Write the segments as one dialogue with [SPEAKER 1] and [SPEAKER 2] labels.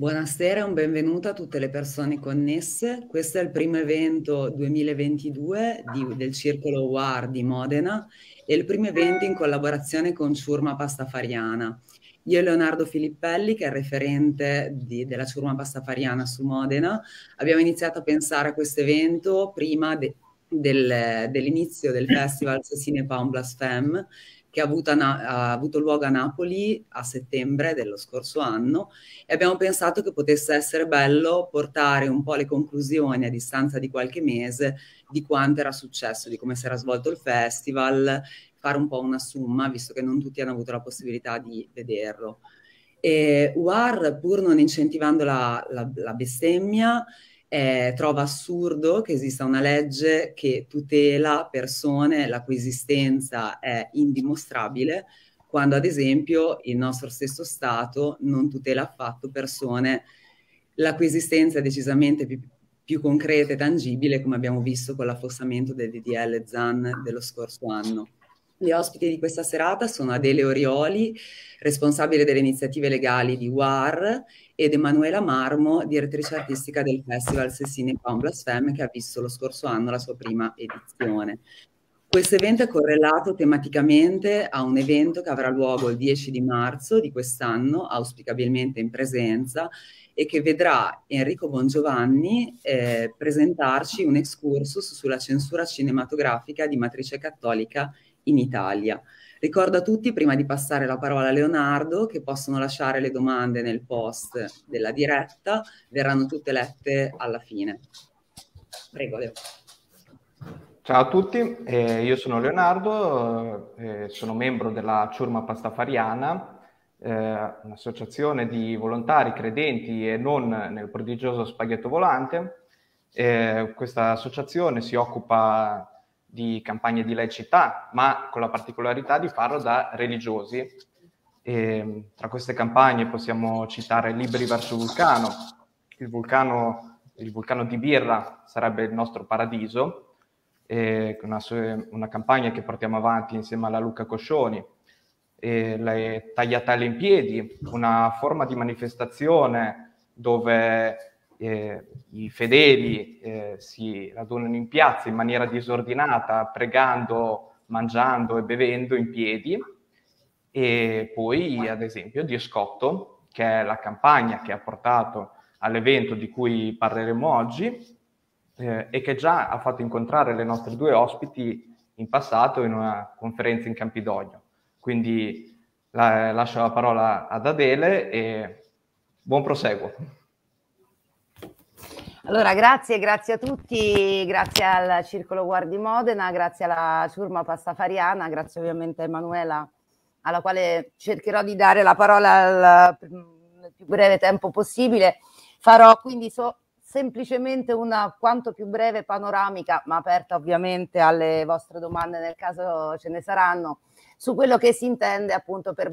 [SPEAKER 1] Buonasera e un benvenuto a tutte le persone connesse. Questo è il primo evento 2022 di, del Circolo War di Modena e il primo evento in collaborazione con Ciurma Pastafariana. Io e Leonardo Filippelli, che è il referente di, della Ciurma Pastafariana su Modena, abbiamo iniziato a pensare a questo evento prima de, del, dell'inizio del festival Cine Paun Blasfem che ha avuto, ha avuto, luogo a Napoli a settembre dello scorso anno e abbiamo pensato che potesse essere bello portare un po' le conclusioni a distanza di qualche mese di quanto era successo, di come si era svolto il festival, fare un po' una summa, visto che non tutti hanno avuto la possibilità di vederlo. E UAR, pur non incentivando la, la, la bestemmia, eh, trova assurdo che esista una legge che tutela persone la cui esistenza è indimostrabile, quando ad esempio il nostro stesso Stato non tutela affatto persone la cui esistenza è decisamente più, più concreta e tangibile, come abbiamo visto con l'affossamento del DDL ZAN dello scorso anno. Le ospiti di questa serata sono Adele Orioli, responsabile delle iniziative legali di WAR, ed Emanuela Marmo, direttrice artistica del Festival Sessini Con Blasfemme, che ha visto lo scorso anno la sua prima edizione. Questo evento è correlato tematicamente a un evento che avrà luogo il 10 di marzo di quest'anno, auspicabilmente in presenza, e che vedrà Enrico Bongiovanni eh, presentarci un excursus sulla censura cinematografica di matrice cattolica in Italia. Ricordo a tutti, prima di passare la parola a Leonardo, che possono lasciare le domande nel post della diretta, verranno tutte lette alla fine. Prego, Leo.
[SPEAKER 2] Ciao a tutti, eh, io sono Leonardo, eh, sono membro della Ciurma Pastafariana, eh, un'associazione di volontari, credenti e non nel prodigioso spaghetto volante. Eh, questa associazione si occupa di campagne di laicità, ma con la particolarità di farlo da religiosi. E, tra queste campagne possiamo citare Libri verso Vulcano, il vulcano, il vulcano di Birra sarebbe il nostro paradiso, una, una, campagna che portiamo avanti insieme alla Luca Coscioni, le tagliatelle in piedi, una forma di manifestazione dove eh, i fedeli eh, si radunano in piazza in maniera disordinata, pregando, mangiando e bevendo in piedi, e poi ad esempio di Scotto, che è la campagna che ha portato all'evento di cui parleremo oggi eh, e che già ha fatto incontrare le nostre due ospiti in passato in una conferenza in Campidoglio. Quindi la, lascio la parola ad Adele e buon proseguo.
[SPEAKER 3] Allora, grazie, grazie a tutti, grazie al Circolo Guardi Modena, grazie alla ciurma pastafariana, grazie ovviamente a Emanuela, alla quale cercherò di dare la parola al, mm, nel più breve tempo possibile. Farò quindi so, semplicemente una quanto più breve panoramica, ma aperta ovviamente alle vostre domande nel caso ce ne saranno, su quello che si intende appunto per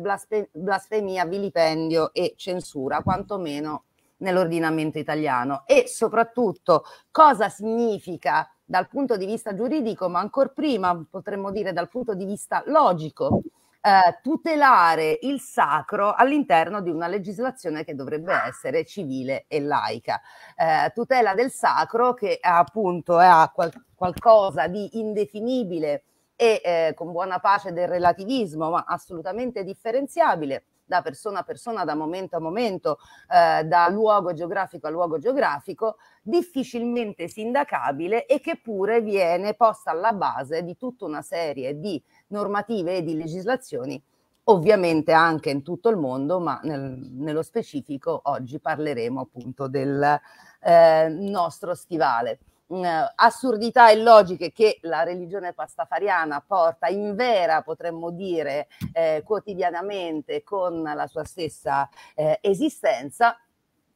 [SPEAKER 3] blasfemia, vilipendio e censura, quantomeno nell'ordinamento italiano e soprattutto cosa significa dal punto di vista giuridico, ma ancora prima potremmo dire dal punto di vista logico, eh, tutelare il sacro all'interno di una legislazione che dovrebbe essere civile e laica. Eh, tutela del sacro che appunto eh, ha qual- qualcosa di indefinibile e eh, con buona pace del relativismo, ma assolutamente differenziabile da persona a persona, da momento a momento, eh, da luogo geografico a luogo geografico, difficilmente sindacabile e che pure viene posta alla base di tutta una serie di normative e di legislazioni ovviamente anche in tutto il mondo, ma nel, nello specifico oggi parleremo appunto del eh, nostro stivale mh, mm, assurdità e logiche che la religione pastafariana porta in vera, potremmo dire, eh, quotidianamente con la sua stessa eh, esistenza.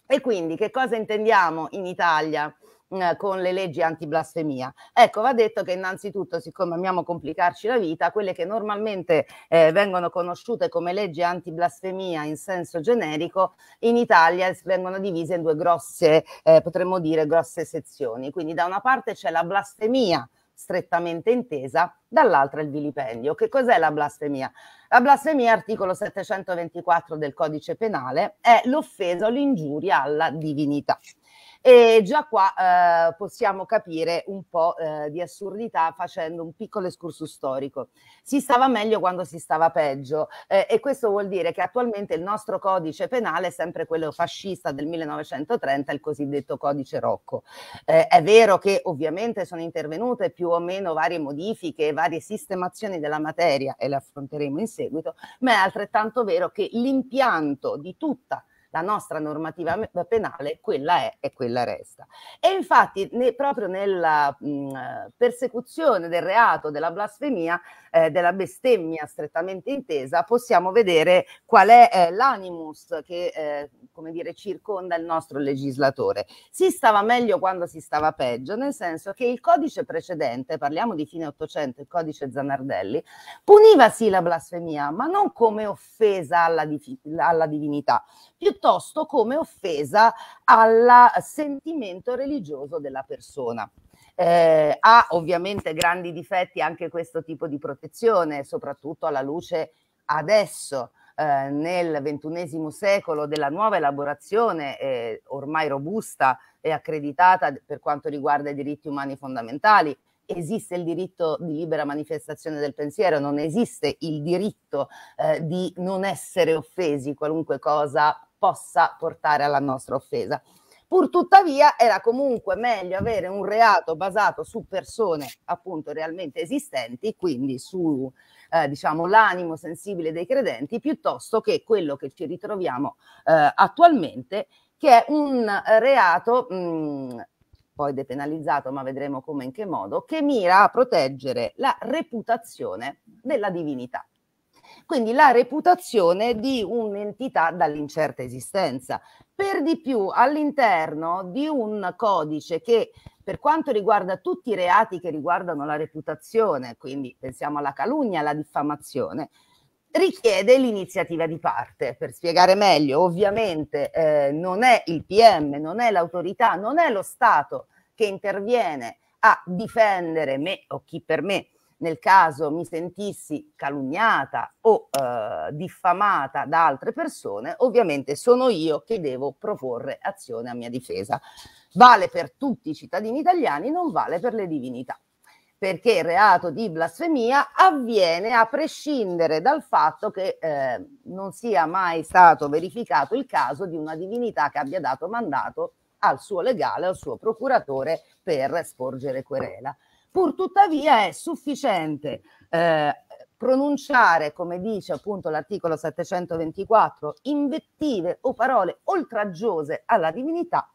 [SPEAKER 3] E quindi che cosa intendiamo in Italia? Eh, con le leggi antiblasfemia. Ecco, va detto che innanzitutto, siccome amiamo complicarci la vita, quelle che normalmente eh, vengono conosciute come leggi antiblasfemia in senso generico, in Italia vengono divise in due grosse, eh, potremmo dire, grosse sezioni. Quindi da una parte c'è la blasfemia strettamente intesa, dall'altra il vilipendio. Che cos'è la blasfemia? La blasfemia, articolo 724 del codice penale, è l'offesa o l'ingiuria alla divinità. E già qua eh, possiamo capire un po' eh, di assurdità facendo un piccolo escursus storico. Si stava meglio quando si stava peggio eh, e questo vuol dire che attualmente il nostro codice penale è sempre quello fascista del 1930, il cosiddetto codice Rocco. Eh, è vero che ovviamente sono intervenute più o meno varie modifiche varie sistemazioni della materia e le affronteremo in seguito, ma è altrettanto vero che l'impianto di tutta la nostra normativa penale, quella è e quella resta. E infatti ne, proprio nella mh, persecuzione del reato della blasfemia, eh, della bestemmia strettamente intesa, possiamo vedere qual è eh, l'animus che eh, come dire, circonda il nostro legislatore. Si stava meglio quando si stava peggio, nel senso che il codice precedente, parliamo di fine Ottocento, il codice Zanardelli, puniva sì la blasfemia, ma non come offesa alla, alla divinità, piuttosto piuttosto come offesa al sentimento religioso della persona. Eh, ha ovviamente grandi difetti anche questo tipo di protezione, soprattutto alla luce adesso eh, nel XXI secolo della nuova elaborazione eh, ormai robusta e accreditata per quanto riguarda i diritti umani fondamentali. Esiste il diritto di libera manifestazione del pensiero, non esiste il diritto eh, di non essere offesi, qualunque cosa possa portare alla nostra offesa. Pur tuttavia era comunque meglio avere un reato basato su persone appunto realmente esistenti, quindi su eh, diciamo l'animo sensibile dei credenti, piuttosto che quello che ci ritroviamo eh, attualmente, che è un reato mh, mm, poi depenalizzato, ma vedremo come in che modo, che mira a proteggere la reputazione della divinità quindi la reputazione di un'entità dall'incerta esistenza. Per di più all'interno di un codice che per quanto riguarda tutti i reati che riguardano la reputazione, quindi pensiamo alla calunnia, alla diffamazione, richiede l'iniziativa di parte. Per spiegare meglio, ovviamente eh, non è il PM, non è l'autorità, non è lo Stato che interviene a difendere me o chi per me nel caso mi sentissi calunniata o eh, diffamata da altre persone, ovviamente sono io che devo proporre azione a mia difesa. Vale per tutti i cittadini italiani, non vale per le divinità perché il reato di blasfemia avviene a prescindere dal fatto che eh, non sia mai stato verificato il caso di una divinità che abbia dato mandato al suo legale, al suo procuratore per sporgere querela. Pur tuttavia è sufficiente eh, pronunciare, come dice appunto l'articolo 724, invettive o parole oltraggiose alla divinità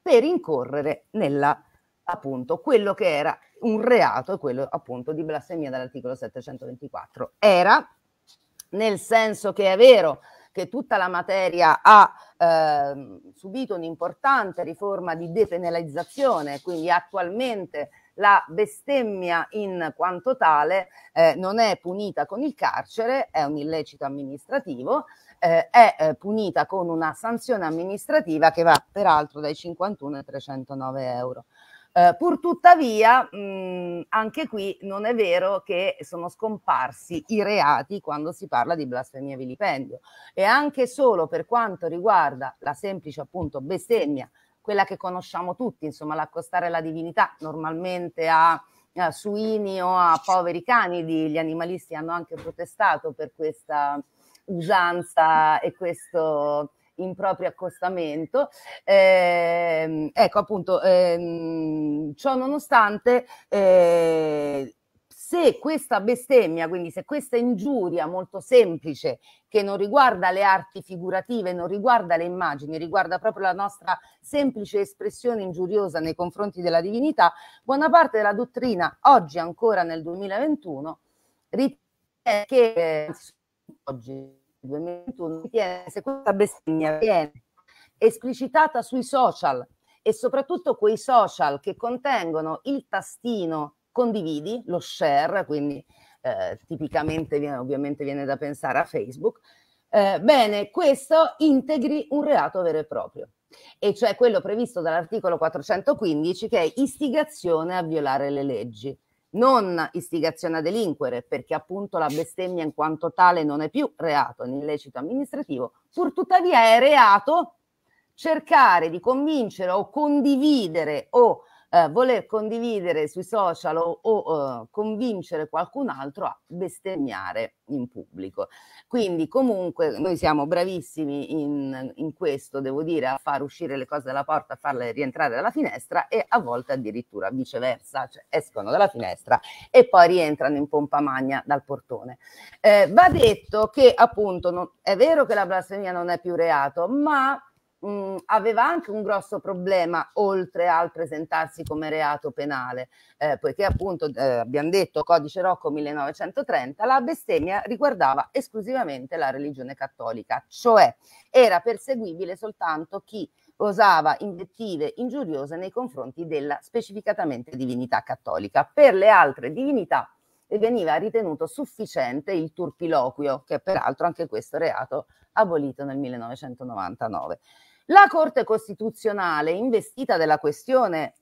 [SPEAKER 3] per incorrere nella appunto quello che era un reato e quello appunto di blasfemia dall'articolo 724. Era nel senso che è vero che tutta la materia ha eh, subito un'importante riforma di depenalizzazione, quindi attualmente la bestemmia in quanto tale eh, non è punita con il carcere, è un illecito amministrativo, eh, è eh, punita con una sanzione amministrativa che va peraltro dai 51 ai 309 euro. Eh, pur tuttavia, mh, anche qui non è vero che sono scomparsi i reati quando si parla di blasfemia e vilipendio e anche solo per quanto riguarda la semplice appunto bestemmia quella che conosciamo tutti, insomma, l'accostare la divinità normalmente a a suini o a poveri cani, gli animalisti hanno anche protestato per questa usanza e questo improprio accostamento. Eh, ecco appunto, ehm, ciò nonostante eh, se questa bestemmia, quindi se questa ingiuria molto semplice che non riguarda le arti figurative, non riguarda le immagini, riguarda proprio la nostra semplice espressione ingiuriosa nei confronti della divinità, buona parte della dottrina oggi ancora nel 2021 ritiene che anzi, oggi 2021 ritiene se questa bestemmia viene esplicitata sui social e soprattutto quei social che contengono il tastino condividi lo share, quindi eh, tipicamente viene, ovviamente viene da pensare a Facebook. Eh, bene, questo integri un reato vero e proprio, e cioè quello previsto dall'articolo 415 che è istigazione a violare le leggi non istigazione a delinquere, perché appunto la bestemmia in quanto tale non è più reato, è un illecito amministrativo, pur tuttavia è reato cercare di convincere o condividere o eh, voler condividere sui social o, o eh, convincere qualcun altro a bestemmiare in pubblico. Quindi comunque noi siamo bravissimi in, in questo, devo dire, a far uscire le cose dalla porta, a farle rientrare dalla finestra e a volte addirittura viceversa, cioè escono dalla finestra e poi rientrano in pompa magna dal portone. Eh, va detto che appunto non, è vero che la blasfemia non è più reato, ma mh, mm, aveva anche un grosso problema oltre al presentarsi come reato penale, eh, poiché appunto eh, abbiamo detto codice Rocco 1930, la bestemmia riguardava esclusivamente la religione cattolica, cioè era perseguibile soltanto chi osava invettive ingiuriose nei confronti della specificatamente divinità cattolica. Per le altre divinità veniva ritenuto sufficiente il turpiloquio, che peraltro anche questo reato abolito nel 1999. La Corte Costituzionale, investita della questione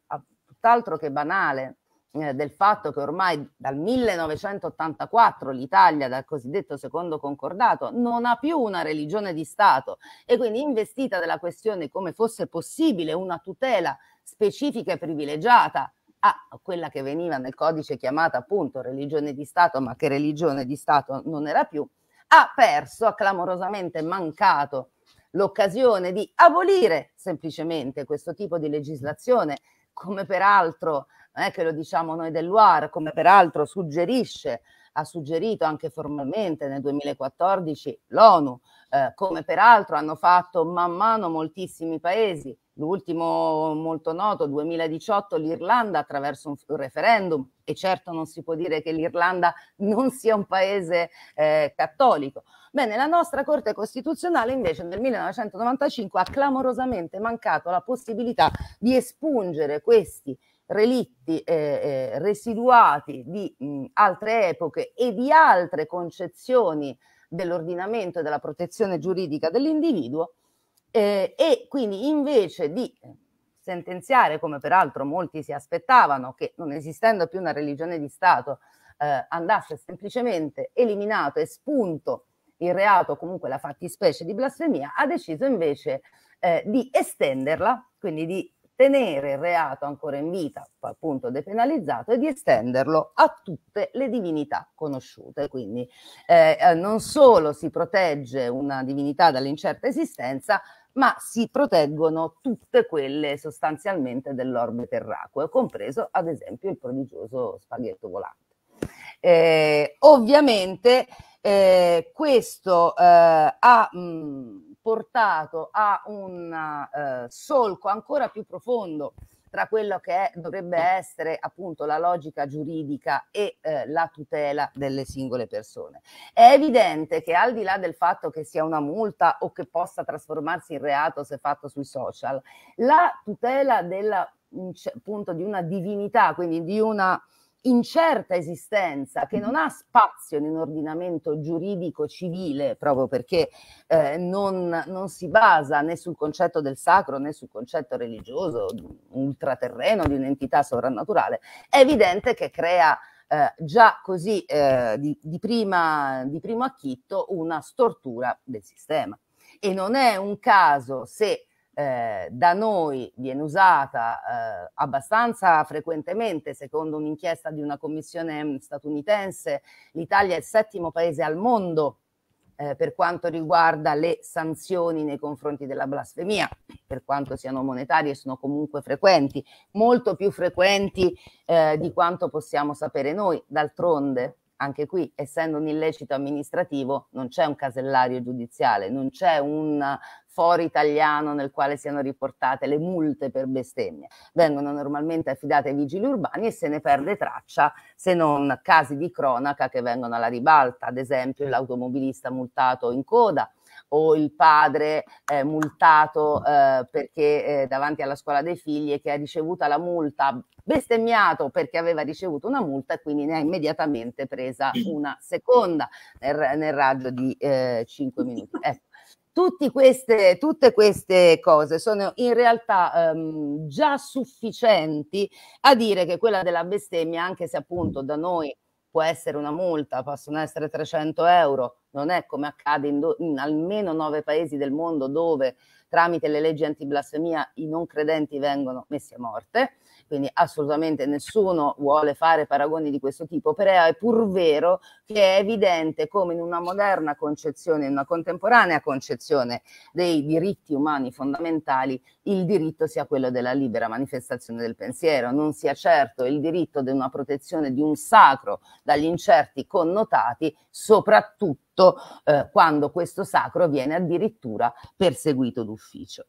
[SPEAKER 3] tutt'altro che banale eh, del fatto che ormai dal 1984 l'Italia, dal cosiddetto secondo concordato, non ha più una religione di Stato e quindi investita della questione come fosse possibile una tutela specifica e privilegiata a quella che veniva nel codice chiamata appunto religione di Stato, ma che religione di Stato non era più, ha perso, ha clamorosamente mancato l'occasione di abolire semplicemente questo tipo di legislazione, come peraltro, non è che lo diciamo noi dell'UAR, come peraltro suggerisce, ha suggerito anche formalmente nel 2014 l'ONU, eh, come peraltro hanno fatto man mano moltissimi paesi, L'ultimo molto noto, 2018, l'Irlanda attraverso un referendum, e certo non si può dire che l'Irlanda non sia un paese eh, cattolico. Bene, la nostra Corte Costituzionale invece nel 1995 ha clamorosamente mancato la possibilità di espungere questi relitti eh, eh, residuati di mh, altre epoche e di altre concezioni dell'ordinamento e della protezione giuridica dell'individuo eh, e quindi invece di sentenziare, come peraltro molti si aspettavano, che non esistendo più una religione di Stato eh, andasse semplicemente eliminato, e spunto il reato, comunque la fattispecie di blasfemia, ha deciso invece eh, di estenderla, quindi di tenere il reato ancora in vita, appunto depenalizzato, e di estenderlo a tutte le divinità conosciute. Quindi eh, eh non solo si protegge una divinità dall'incerta esistenza, ma si proteggono tutte quelle sostanzialmente dell'orbe terracqueo, compreso ad esempio il prodigioso spaghetto volante. Eh, ovviamente eh, questo eh, ha mh, portato a un eh, solco ancora più profondo tra quello che è, dovrebbe essere appunto la logica giuridica e eh, la tutela delle singole persone. È evidente che al di là del fatto che sia una multa o che possa trasformarsi in reato se fatto sui social, la tutela della, appunto di una divinità, quindi di una incerta esistenza che non mm. ha spazio in un ordinamento giuridico civile proprio perché eh, non, non, si basa né sul concetto del sacro né sul concetto religioso ultraterreno di un'entità sovrannaturale, è evidente che crea eh, già così eh, di, di, prima, di primo acchitto una stortura del sistema. E non è un caso se eh, da noi viene usata eh, abbastanza frequentemente, secondo un'inchiesta di una commissione statunitense, l'Italia è il settimo paese al mondo eh, per quanto riguarda le sanzioni nei confronti della blasfemia, per quanto siano monetarie, sono comunque frequenti, molto più frequenti eh, di quanto possiamo sapere noi. D'altronde, anche qui, essendo un illecito amministrativo, non c'è un casellario giudiziale, non c'è un foro italiano nel quale siano riportate le multe per bestemmie. Vengono normalmente affidate ai vigili urbani e se ne perde traccia se non casi di cronaca che vengono alla ribalta, ad esempio l'automobilista multato in coda o il padre eh, multato eh, perché eh, davanti alla scuola dei figli e che ha ricevuto la multa, bestemmiato perché aveva ricevuto una multa e quindi ne ha immediatamente presa una seconda nel, nel raggio di 5 eh, minuti. Ecco. Queste, tutte queste cose sono in realtà ehm, già sufficienti a dire che quella della bestemmia, anche se appunto da noi può essere una multa, possono essere 300 euro, non è come accade in, do- in almeno nove paesi del mondo dove tramite le leggi antiblasfemia i non credenti vengono messi a morte quindi assolutamente nessuno vuole fare paragoni di questo tipo, però è pur vero che è evidente come in una moderna concezione, in una contemporanea concezione dei diritti umani fondamentali, il diritto sia quello della libera manifestazione del pensiero, non sia certo il diritto di una protezione di un sacro dagli incerti connotati, soprattutto eh, quando questo sacro viene addirittura perseguito d'ufficio.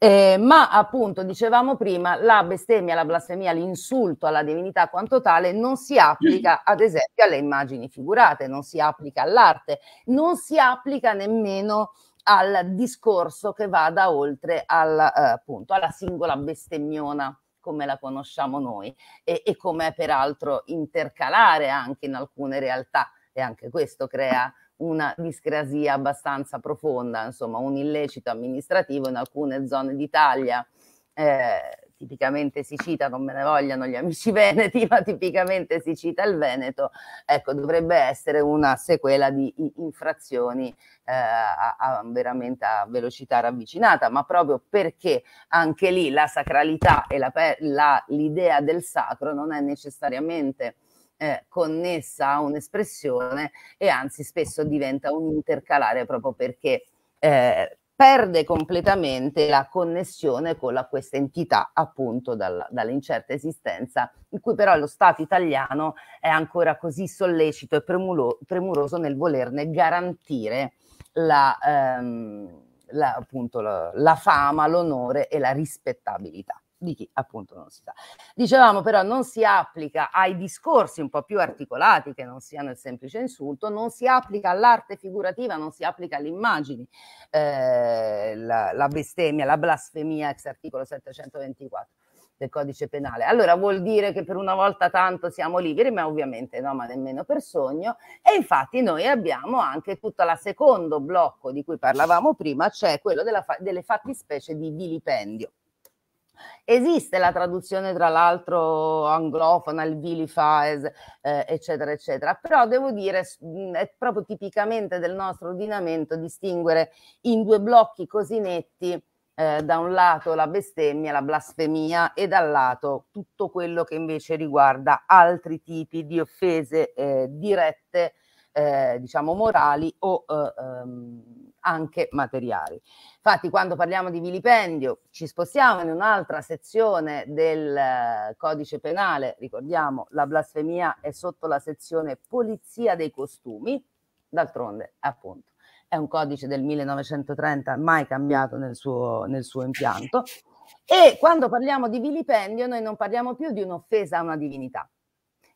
[SPEAKER 3] Eh, ma appunto, dicevamo prima, la bestemmia, la blasfemia, l'insulto alla divinità quanto tale non si applica ad esempio alle immagini figurate, non si applica all'arte, non si applica nemmeno al discorso che vada oltre al, eh, appunto, alla singola bestemmiona come la conosciamo noi e, e come peraltro intercalare anche in alcune realtà e anche questo crea una discrasia abbastanza profonda, insomma un illecito amministrativo in alcune zone d'Italia. Eh, tipicamente si cita, non me ne vogliano gli amici veneti, ma tipicamente si cita il Veneto, ecco, dovrebbe essere una sequela di infrazioni eh, a, a, veramente a velocità ravvicinata, ma proprio perché anche lì la sacralità e la, la, l'idea del sacro non è necessariamente eh, connessa a un'espressione e anzi spesso diventa un intercalare proprio perché eh, perde completamente la connessione con la, questa entità appunto dal, dall'incerta esistenza, in cui però lo Stato italiano è ancora così sollecito e premulo, premuroso nel volerne garantire la, ehm, la, appunto, la, la fama, l'onore e la rispettabilità di chi appunto non si sa. Dicevamo però non si applica ai discorsi un po' più articolati che non siano il semplice insulto, non si applica all'arte figurativa, non si applica alle immagini, eh, la, la bestemmia, la blasfemia ex articolo 724 del codice penale. Allora vuol dire che per una volta tanto siamo liberi, ma ovviamente no, ma nemmeno per sogno. E infatti noi abbiamo anche tutto la secondo blocco di cui parlavamo prima, cioè quello della, delle fattispecie di vilipendio. Esiste la traduzione, tra l'altro, anglofona, il vilifies, eh, eccetera, eccetera, però devo dire, è proprio tipicamente del nostro ordinamento distinguere in due blocchi così netti. Eh, da un lato la bestemmia, la blasfemia e dall'altro tutto quello che invece riguarda altri tipi di offese eh, dirette, eh, diciamo morali o eh, ehm, anche materiali. Infatti, quando parliamo di vilipendio, ci spostiamo in un'altra sezione del eh, codice penale, ricordiamo la blasfemia è sotto la sezione polizia dei costumi, d'altronde, appunto, è un codice del 1930 mai cambiato nel suo, nel suo impianto. E quando parliamo di vilipendio, noi non parliamo più di un'offesa a una divinità.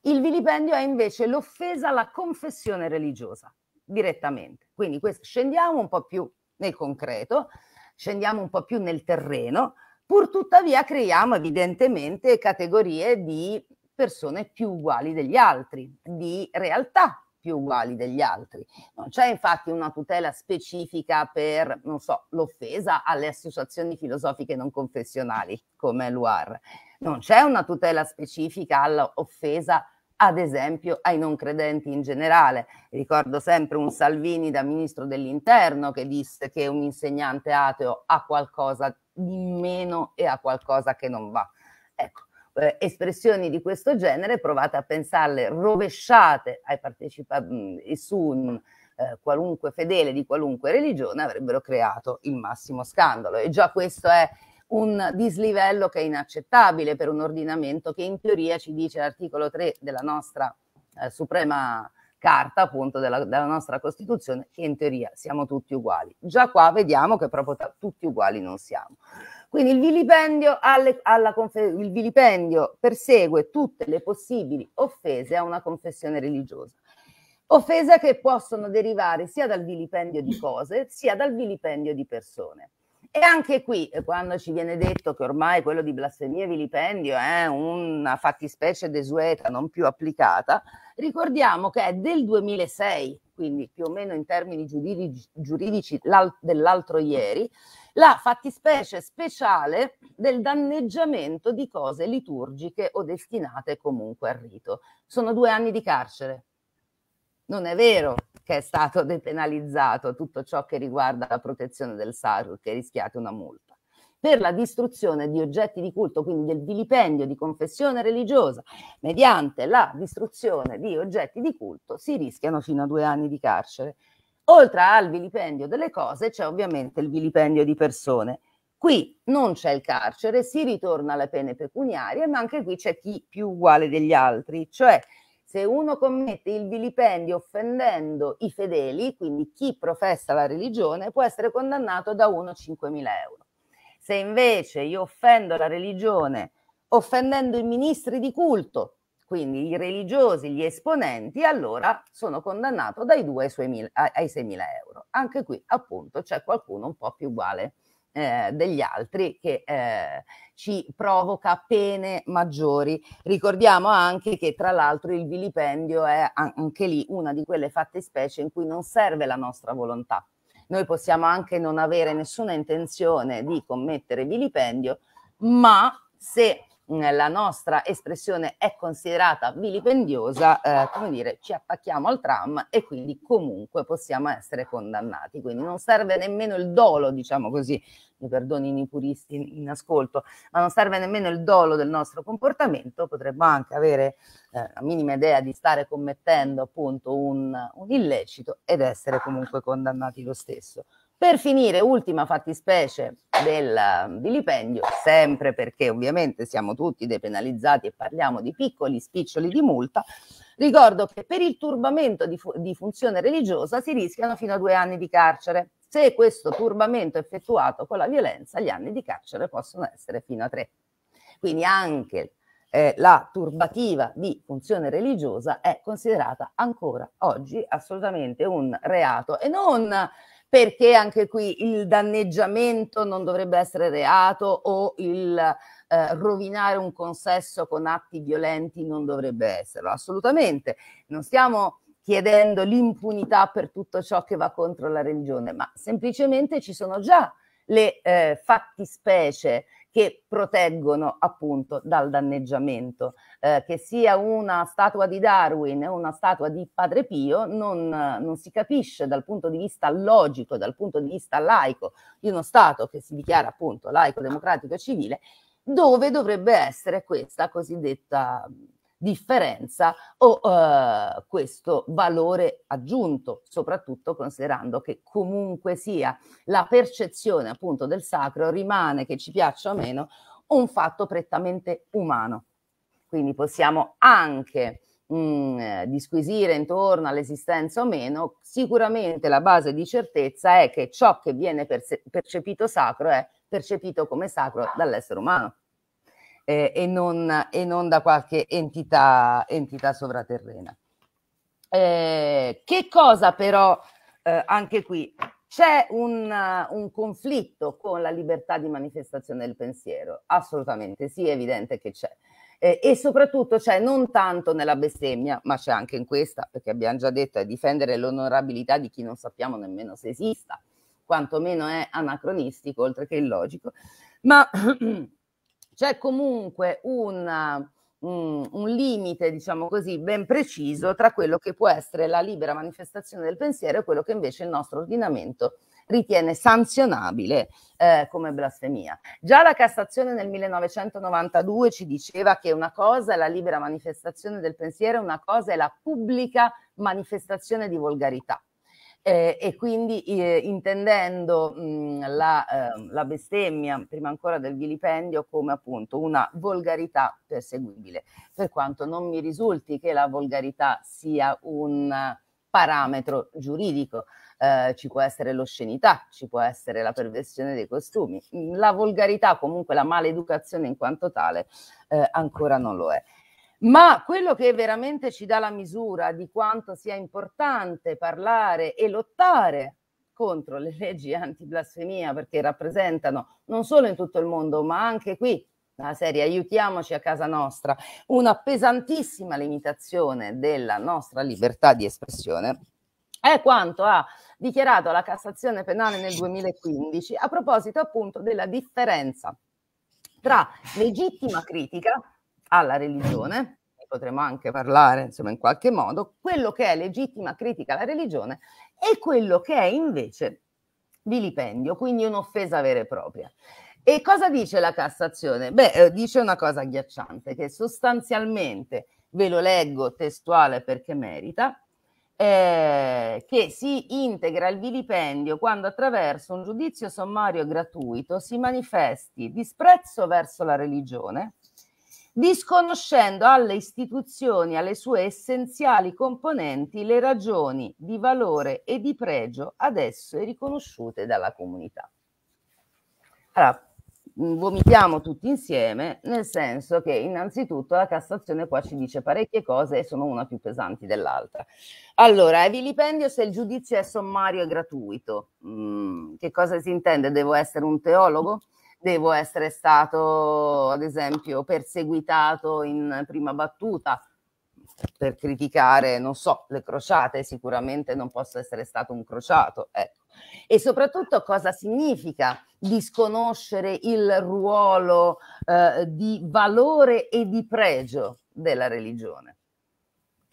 [SPEAKER 3] Il vilipendio è invece l'offesa alla confessione religiosa direttamente. Quindi questo, scendiamo un po' più nel concreto, scendiamo un po' più nel terreno, pur tuttavia creiamo evidentemente categorie di persone più uguali degli altri, di realtà più uguali degli altri. Non c'è infatti una tutela specifica per, non so, l'offesa alle associazioni filosofiche non confessionali come l'UAR. Non c'è una tutela specifica all'offesa ad esempio ai non credenti in generale. Ricordo sempre un Salvini da ministro dell'interno che disse che un insegnante ateo ha qualcosa di meno e ha qualcosa che non va. Ecco, eh, espressioni di questo genere provate a pensarle rovesciate ai partecipanti mm, su un eh, qualunque fedele di qualunque religione avrebbero creato il massimo scandalo e già questo è un dislivello che è inaccettabile per un ordinamento che in teoria ci dice l'articolo 3 della nostra eh, suprema carta, appunto, della, della, nostra Costituzione, che in teoria siamo tutti uguali. Già qua vediamo che proprio tutti uguali non siamo. Quindi il vilipendio, alle, il vilipendio persegue tutte le possibili offese a una confessione religiosa. Offese che possono derivare sia dal vilipendio di cose, sia dal vilipendio di persone. E anche qui, eh, quando ci viene detto che ormai quello di blasfemia e vilipendio è una fattispecie desueta, non più applicata, ricordiamo che è del 2006, quindi più o meno in termini giuridici, giuridici dell'altro ieri, la fattispecie speciale del danneggiamento di cose liturgiche o destinate comunque al rito. Sono due anni di carcere, non è vero che è stato depenalizzato tutto ciò che riguarda la protezione del sacro, che rischiate una multa. Per la distruzione di oggetti di culto, quindi del vilipendio di confessione religiosa, mediante la distruzione di oggetti di culto, si rischiano fino a due anni di carcere. Oltre al vilipendio delle cose c'è ovviamente il vilipendio di persone. Qui non c'è il carcere, si ritorna alle pene pecuniarie, ma anche qui c'è chi più uguale degli altri, cioè se uno commette il vilipendio offendendo i fedeli, quindi chi professa la religione, può essere condannato da 1 a 5.000 euro. Se invece io offendo la religione offendendo i ministri di culto, quindi i religiosi, gli esponenti, allora sono condannato dai 2 ai, ai 6.000 euro. Anche qui appunto c'è qualcuno un po' più uguale. Eh, degli altri che eh, ci provoca pene maggiori. Ricordiamo anche che tra l'altro il vilipendio è anche lì una di quelle fattispecie in cui non serve la nostra volontà. Noi possiamo anche non avere nessuna intenzione di commettere vilipendio, ma se la nostra espressione è considerata vilipendiosa, eh, come dire, ci attacchiamo al tram e quindi comunque possiamo essere condannati. Quindi non serve nemmeno il dolo, diciamo così, mi perdonino i puristi in ascolto, ma non serve nemmeno il dolo del nostro comportamento, potremmo anche avere eh, la minima idea di stare commettendo appunto un, un illecito ed essere comunque condannati lo stesso. Per finire, ultima fattispecie del ehm, vilipendio, sempre perché ovviamente siamo tutti depenalizzati e parliamo di piccoli spiccioli di multa, ricordo che per il turbamento di, fu- di funzione religiosa si rischiano fino a due anni di carcere. Se questo turbamento è effettuato con la violenza, gli anni di carcere possono essere fino a tre. Quindi anche eh, la turbativa di funzione religiosa è considerata ancora oggi assolutamente un reato e non perché anche qui il danneggiamento non dovrebbe essere reato o il eh, rovinare un consesso con atti violenti non dovrebbe esserlo, assolutamente. Non stiamo chiedendo l'impunità per tutto ciò che va contro la religione, ma semplicemente ci sono già le eh, fattispecie che proteggono appunto dal danneggiamento. Eh, che sia una statua di Darwin o una statua di Padre Pio non, non, si capisce dal punto di vista logico, dal punto di vista laico, di uno Stato che si dichiara appunto laico, democratico e civile, dove dovrebbe essere questa cosiddetta differenza o eh, questo valore aggiunto, soprattutto considerando che comunque sia la percezione appunto del sacro rimane, che ci piaccia o meno, un fatto prettamente umano. Quindi possiamo anche mh, mm, eh, disquisire intorno all'esistenza o meno, sicuramente la base di certezza è che ciò che viene perce- percepito sacro è percepito come sacro dall'essere umano eh, e, non, e, non, da qualche entità, entità sovraterrena. Eh, che cosa però, eh, anche qui, c'è un, uh, un, conflitto con la libertà di manifestazione del pensiero? Assolutamente sì, è evidente che c'è. Eh, e soprattutto c'è non tanto nella bestemmia, ma c'è anche in questa, perché abbiamo già detto, è difendere l'onorabilità di chi non sappiamo nemmeno se esista, quantomeno è anacronistico, oltre che illogico. Ma c'è comunque un, mm, un limite, diciamo così, ben preciso tra quello che può essere la libera manifestazione del pensiero e quello che invece il nostro ordinamento ritiene sanzionabile eh, come blasfemia. Già la Cassazione nel 1992 ci diceva che una cosa è la libera manifestazione del pensiero, una cosa è la pubblica manifestazione di volgarità eh, e quindi eh, intendendo mh, mhmm, la, eh, la, bestemmia, prima ancora del vilipendio, come appunto una volgarità perseguibile, per quanto non mi risulti che la volgarità sia un parametro giuridico. Eh, ci può essere l'oscenità, ci può essere la perversione dei costumi. La volgarità, comunque la maleducazione in quanto tale, eh, ancora non lo è. Ma quello che veramente ci dà la misura di quanto sia importante parlare e lottare contro le leggi anti-blasfemia, perché rappresentano non solo in tutto il mondo, ma anche qui, la serie Aiutiamoci a casa nostra, una pesantissima limitazione della nostra libertà di espressione, è quanto ha dichiarato la Cassazione Penale nel 2015 a proposito appunto della differenza tra legittima critica alla religione, potremmo anche parlare insomma in qualche modo, quello che è legittima critica alla religione e quello che è invece vilipendio, quindi un'offesa vera e propria. E cosa dice la Cassazione? Beh, eh, dice una cosa agghiacciante, che sostanzialmente, ve lo leggo testuale perché merita, eh, che si integra il vilipendio quando attraverso un giudizio sommario gratuito si manifesti disprezzo verso la religione, disconoscendo alle istituzioni, alle sue essenziali componenti, le ragioni di valore e di pregio adesso riconosciute dalla comunità. Allora, mm, vomitiamo tutti insieme, nel senso che innanzitutto la Cassazione qua ci dice parecchie cose e sono una più pesanti dell'altra. Allora, è vilipendio se il giudizio è sommario e gratuito. Mm, che cosa si intende? Devo essere un teologo? devo essere stato, ad esempio, perseguitato in prima battuta per criticare, non so, le crociate, sicuramente non posso essere stato un crociato. Ecco. E soprattutto cosa significa disconoscere il ruolo eh, di valore e di pregio della religione?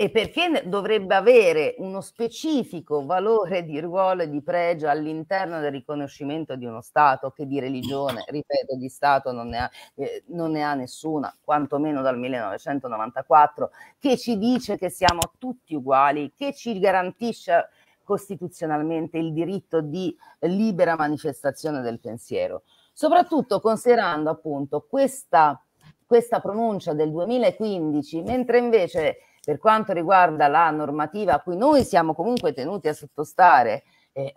[SPEAKER 3] e perché dovrebbe avere uno specifico valore di ruolo e di pregio all'interno del riconoscimento di uno Stato che di religione, ripeto, di Stato non ne ha, eh, non ne ha nessuna, quantomeno dal 1994, che ci dice che siamo tutti uguali, che ci garantisce costituzionalmente il diritto di libera manifestazione del pensiero, soprattutto considerando appunto questa, questa pronuncia del 2015, mentre invece per quanto riguarda la normativa a cui noi siamo comunque tenuti a sottostare, eh,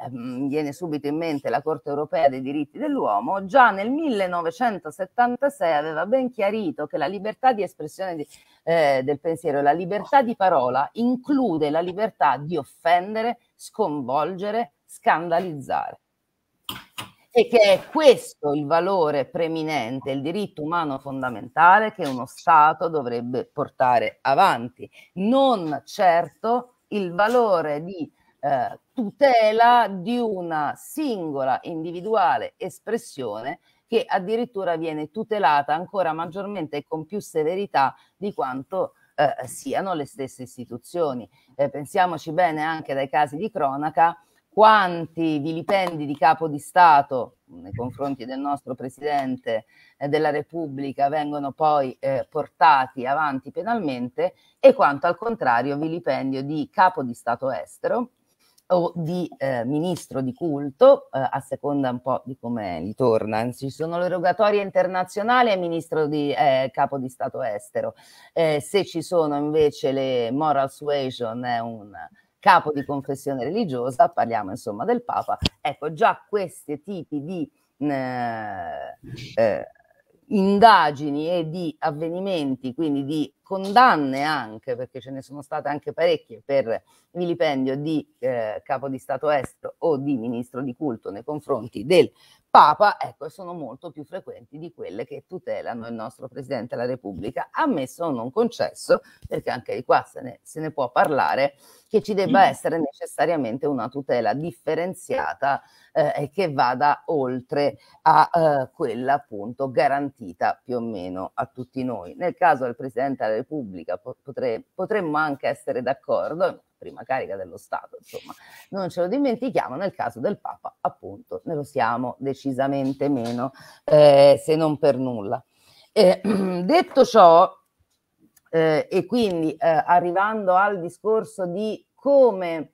[SPEAKER 3] viene subito in mente la Corte europea dei diritti dell'uomo, già nel 1976 aveva ben chiarito che la libertà di espressione di, eh, del pensiero e la libertà di parola include la libertà di offendere, sconvolgere, scandalizzare e che è questo il valore preminente, il diritto umano fondamentale che uno Stato dovrebbe portare avanti, non certo il valore di eh, tutela di una singola individuale espressione che addirittura viene tutelata ancora maggiormente e con più severità di quanto eh, siano le stesse istituzioni. Eh, pensiamoci bene anche dai casi di cronaca quanti vilipendi di capo di Stato nei confronti del nostro Presidente della Repubblica vengono poi eh, portati avanti penalmente e quanto al contrario vilipendio di capo di Stato estero o di eh, ministro di culto, eh, a seconda un po' di come gli torna. Anzi, ci sono le rogatorie internazionali e ministro di eh, capo di Stato estero. Eh, se ci sono invece le moral suasion è un capo di confessione religiosa, parliamo insomma del Papa. Ecco, già questi tipi di eh, eh, indagini e di avvenimenti, quindi di condanne anche, perché ce ne sono state anche parecchie, per vilipendio di eh, capo di Stato estero o di ministro di culto nei confronti del Papa, ecco, sono molto più frequenti di quelle che tutelano il nostro Presidente della Repubblica, ammesso o non concesso, perché anche di qua se ne, se ne può parlare, che ci debba mm. essere necessariamente una tutela differenziata eh, e eh, che vada oltre a eh, quella appunto garantita più o meno a tutti noi. Nel caso del Presidente della Repubblica, potre, potremmo anche essere d'accordo, prima carica dello Stato, insomma, non ce lo dimentichiamo, nel caso del Papa appunto ne lo siamo decisamente meno, eh, se non per nulla. Eh, detto ciò, eh, e quindi eh, arrivando al discorso di come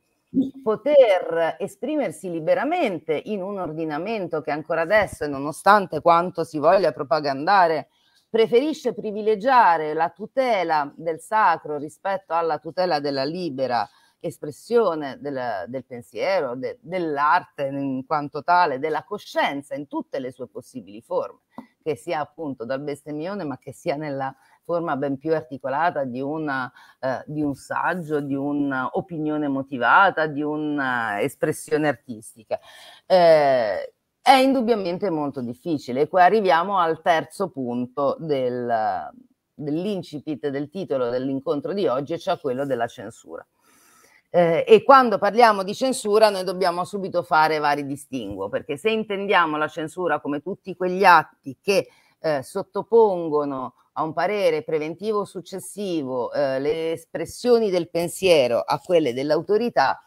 [SPEAKER 3] poter esprimersi liberamente in un ordinamento che ancora adesso, nonostante quanto si voglia propagandare, preferisce privilegiare la tutela del sacro rispetto alla tutela della libera espressione del, del pensiero, de, dell'arte in quanto tale, della coscienza in tutte le sue possibili forme, che sia appunto dal bestemmione ma che sia nella forma ben più articolata di, una, eh, di un saggio, di un'opinione motivata, di un'espressione artistica. Eh, è indubbiamente molto difficile. E qua arriviamo al terzo punto del, dell'incipit del titolo dell'incontro di oggi, cioè quello della censura. Eh, e quando parliamo di censura noi dobbiamo subito fare vari distinguo, perché se intendiamo la censura come tutti quegli atti che eh, sottopongono a un parere preventivo o successivo eh, le espressioni del pensiero a quelle dell'autorità,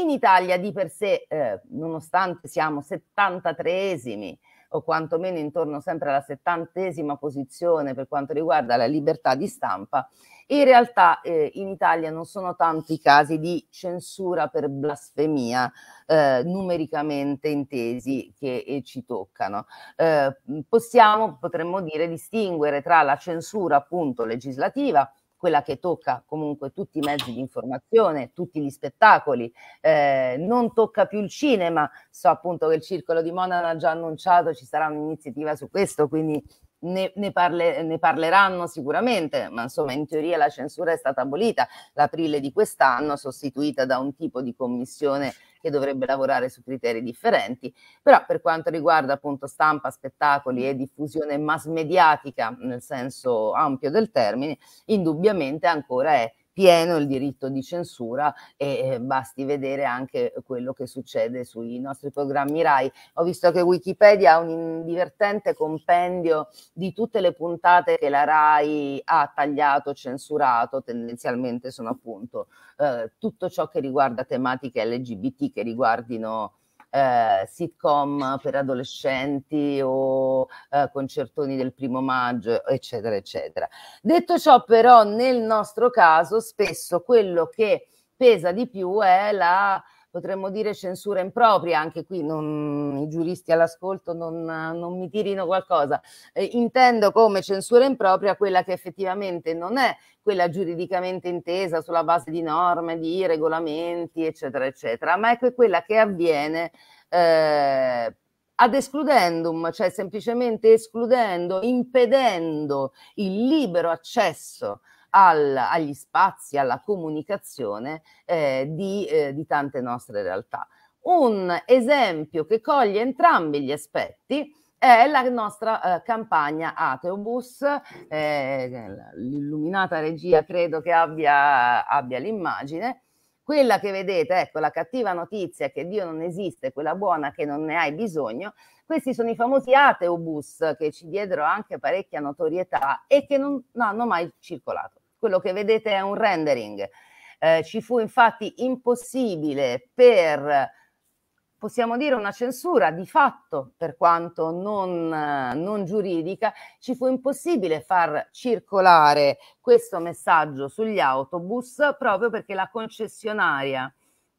[SPEAKER 3] in Italia di per sé, eh, nonostante siamo 73esimi o quantomeno intorno sempre alla settantesima posizione per quanto riguarda la libertà di stampa, in realtà eh, in Italia non sono tanti i casi di censura per blasfemia eh, numericamente intesi che eh, ci toccano. Eh, possiamo, potremmo dire, distinguere tra la censura appunto legislativa quella che tocca comunque tutti i mezzi di informazione, tutti gli spettacoli, eh, non tocca più il cinema, so appunto che il Circolo di Monana ha già annunciato, ci sarà un'iniziativa su questo, quindi ne, ne, parle, ne, parleranno sicuramente, ma insomma in teoria la censura è stata abolita l'aprile di quest'anno, sostituita da un tipo di commissione che dovrebbe lavorare su criteri differenti, però per quanto riguarda appunto stampa, spettacoli e diffusione mass mediatica nel senso ampio del termine, indubbiamente ancora è pieno il diritto di censura e basti vedere anche quello che succede sui nostri programmi RAI. Ho visto che Wikipedia ha un divertente compendio di tutte le puntate che la RAI ha tagliato, censurato, tendenzialmente sono appunto eh, tutto ciò che riguarda tematiche LGBT che riguardino eh, sitcom per adolescenti o eh, concertoni del primo maggio, eccetera, eccetera. Detto ciò, però, nel nostro caso, spesso quello che pesa di più è la potremmo dire censura impropria, anche qui non, i giuristi all'ascolto non, non mi tirino qualcosa, eh, intendo come censura impropria quella che effettivamente non è quella giuridicamente intesa sulla base di norme, di regolamenti, eccetera, eccetera, ma è quella che avviene eh, ad escludendum, cioè semplicemente escludendo, impedendo il libero accesso al, agli spazi, alla comunicazione eh, di, eh, di tante nostre realtà. Un esempio che coglie entrambi gli aspetti è la nostra eh, campagna Ateobus, eh, l'illuminata regia credo che abbia, abbia l'immagine, quella che vedete, ecco la cattiva notizia che Dio non esiste, quella buona che non ne hai bisogno, questi sono i famosi Ateobus che ci diedero anche parecchia notorietà e che non, non hanno mai circolato quello che vedete è un rendering. Eh, ci fu infatti impossibile per, possiamo dire, una censura di fatto, per quanto non, eh, non giuridica, ci fu impossibile far circolare questo messaggio sugli autobus proprio perché la concessionaria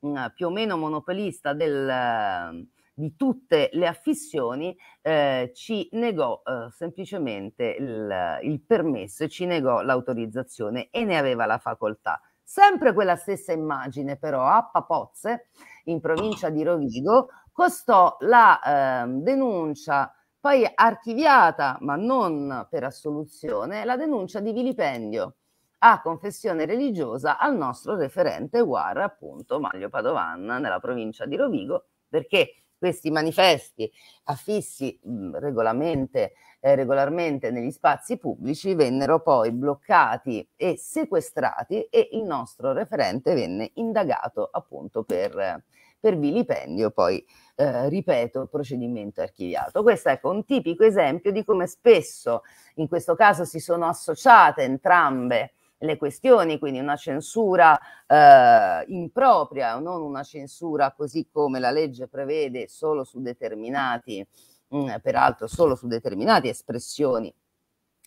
[SPEAKER 3] mm, più o meno monopolista del di tutte le affissioni, eh, ci negò eh, semplicemente il, il permesso e ci negò l'autorizzazione e ne aveva la facoltà. Sempre quella stessa immagine però a Papozze, in provincia di Rovigo, costò la eh, denuncia poi archiviata, ma non per assoluzione, la denuncia di vilipendio a confessione religiosa al nostro referente Guarra, appunto Maglio Padovan, nella provincia di Rovigo, perché questi manifesti affissi mh, mhmm, regolarmente, eh, regolarmente negli spazi pubblici vennero poi bloccati e sequestrati e il nostro referente venne indagato appunto per, per vilipendio, poi eh, ripeto, procedimento archiviato. Questo è ecco, un tipico esempio di come spesso, in questo caso si sono associate entrambe le questioni, quindi una censura eh, impropria, non una censura così come la legge prevede solo su determinati, mh, mm, peraltro solo su determinate espressioni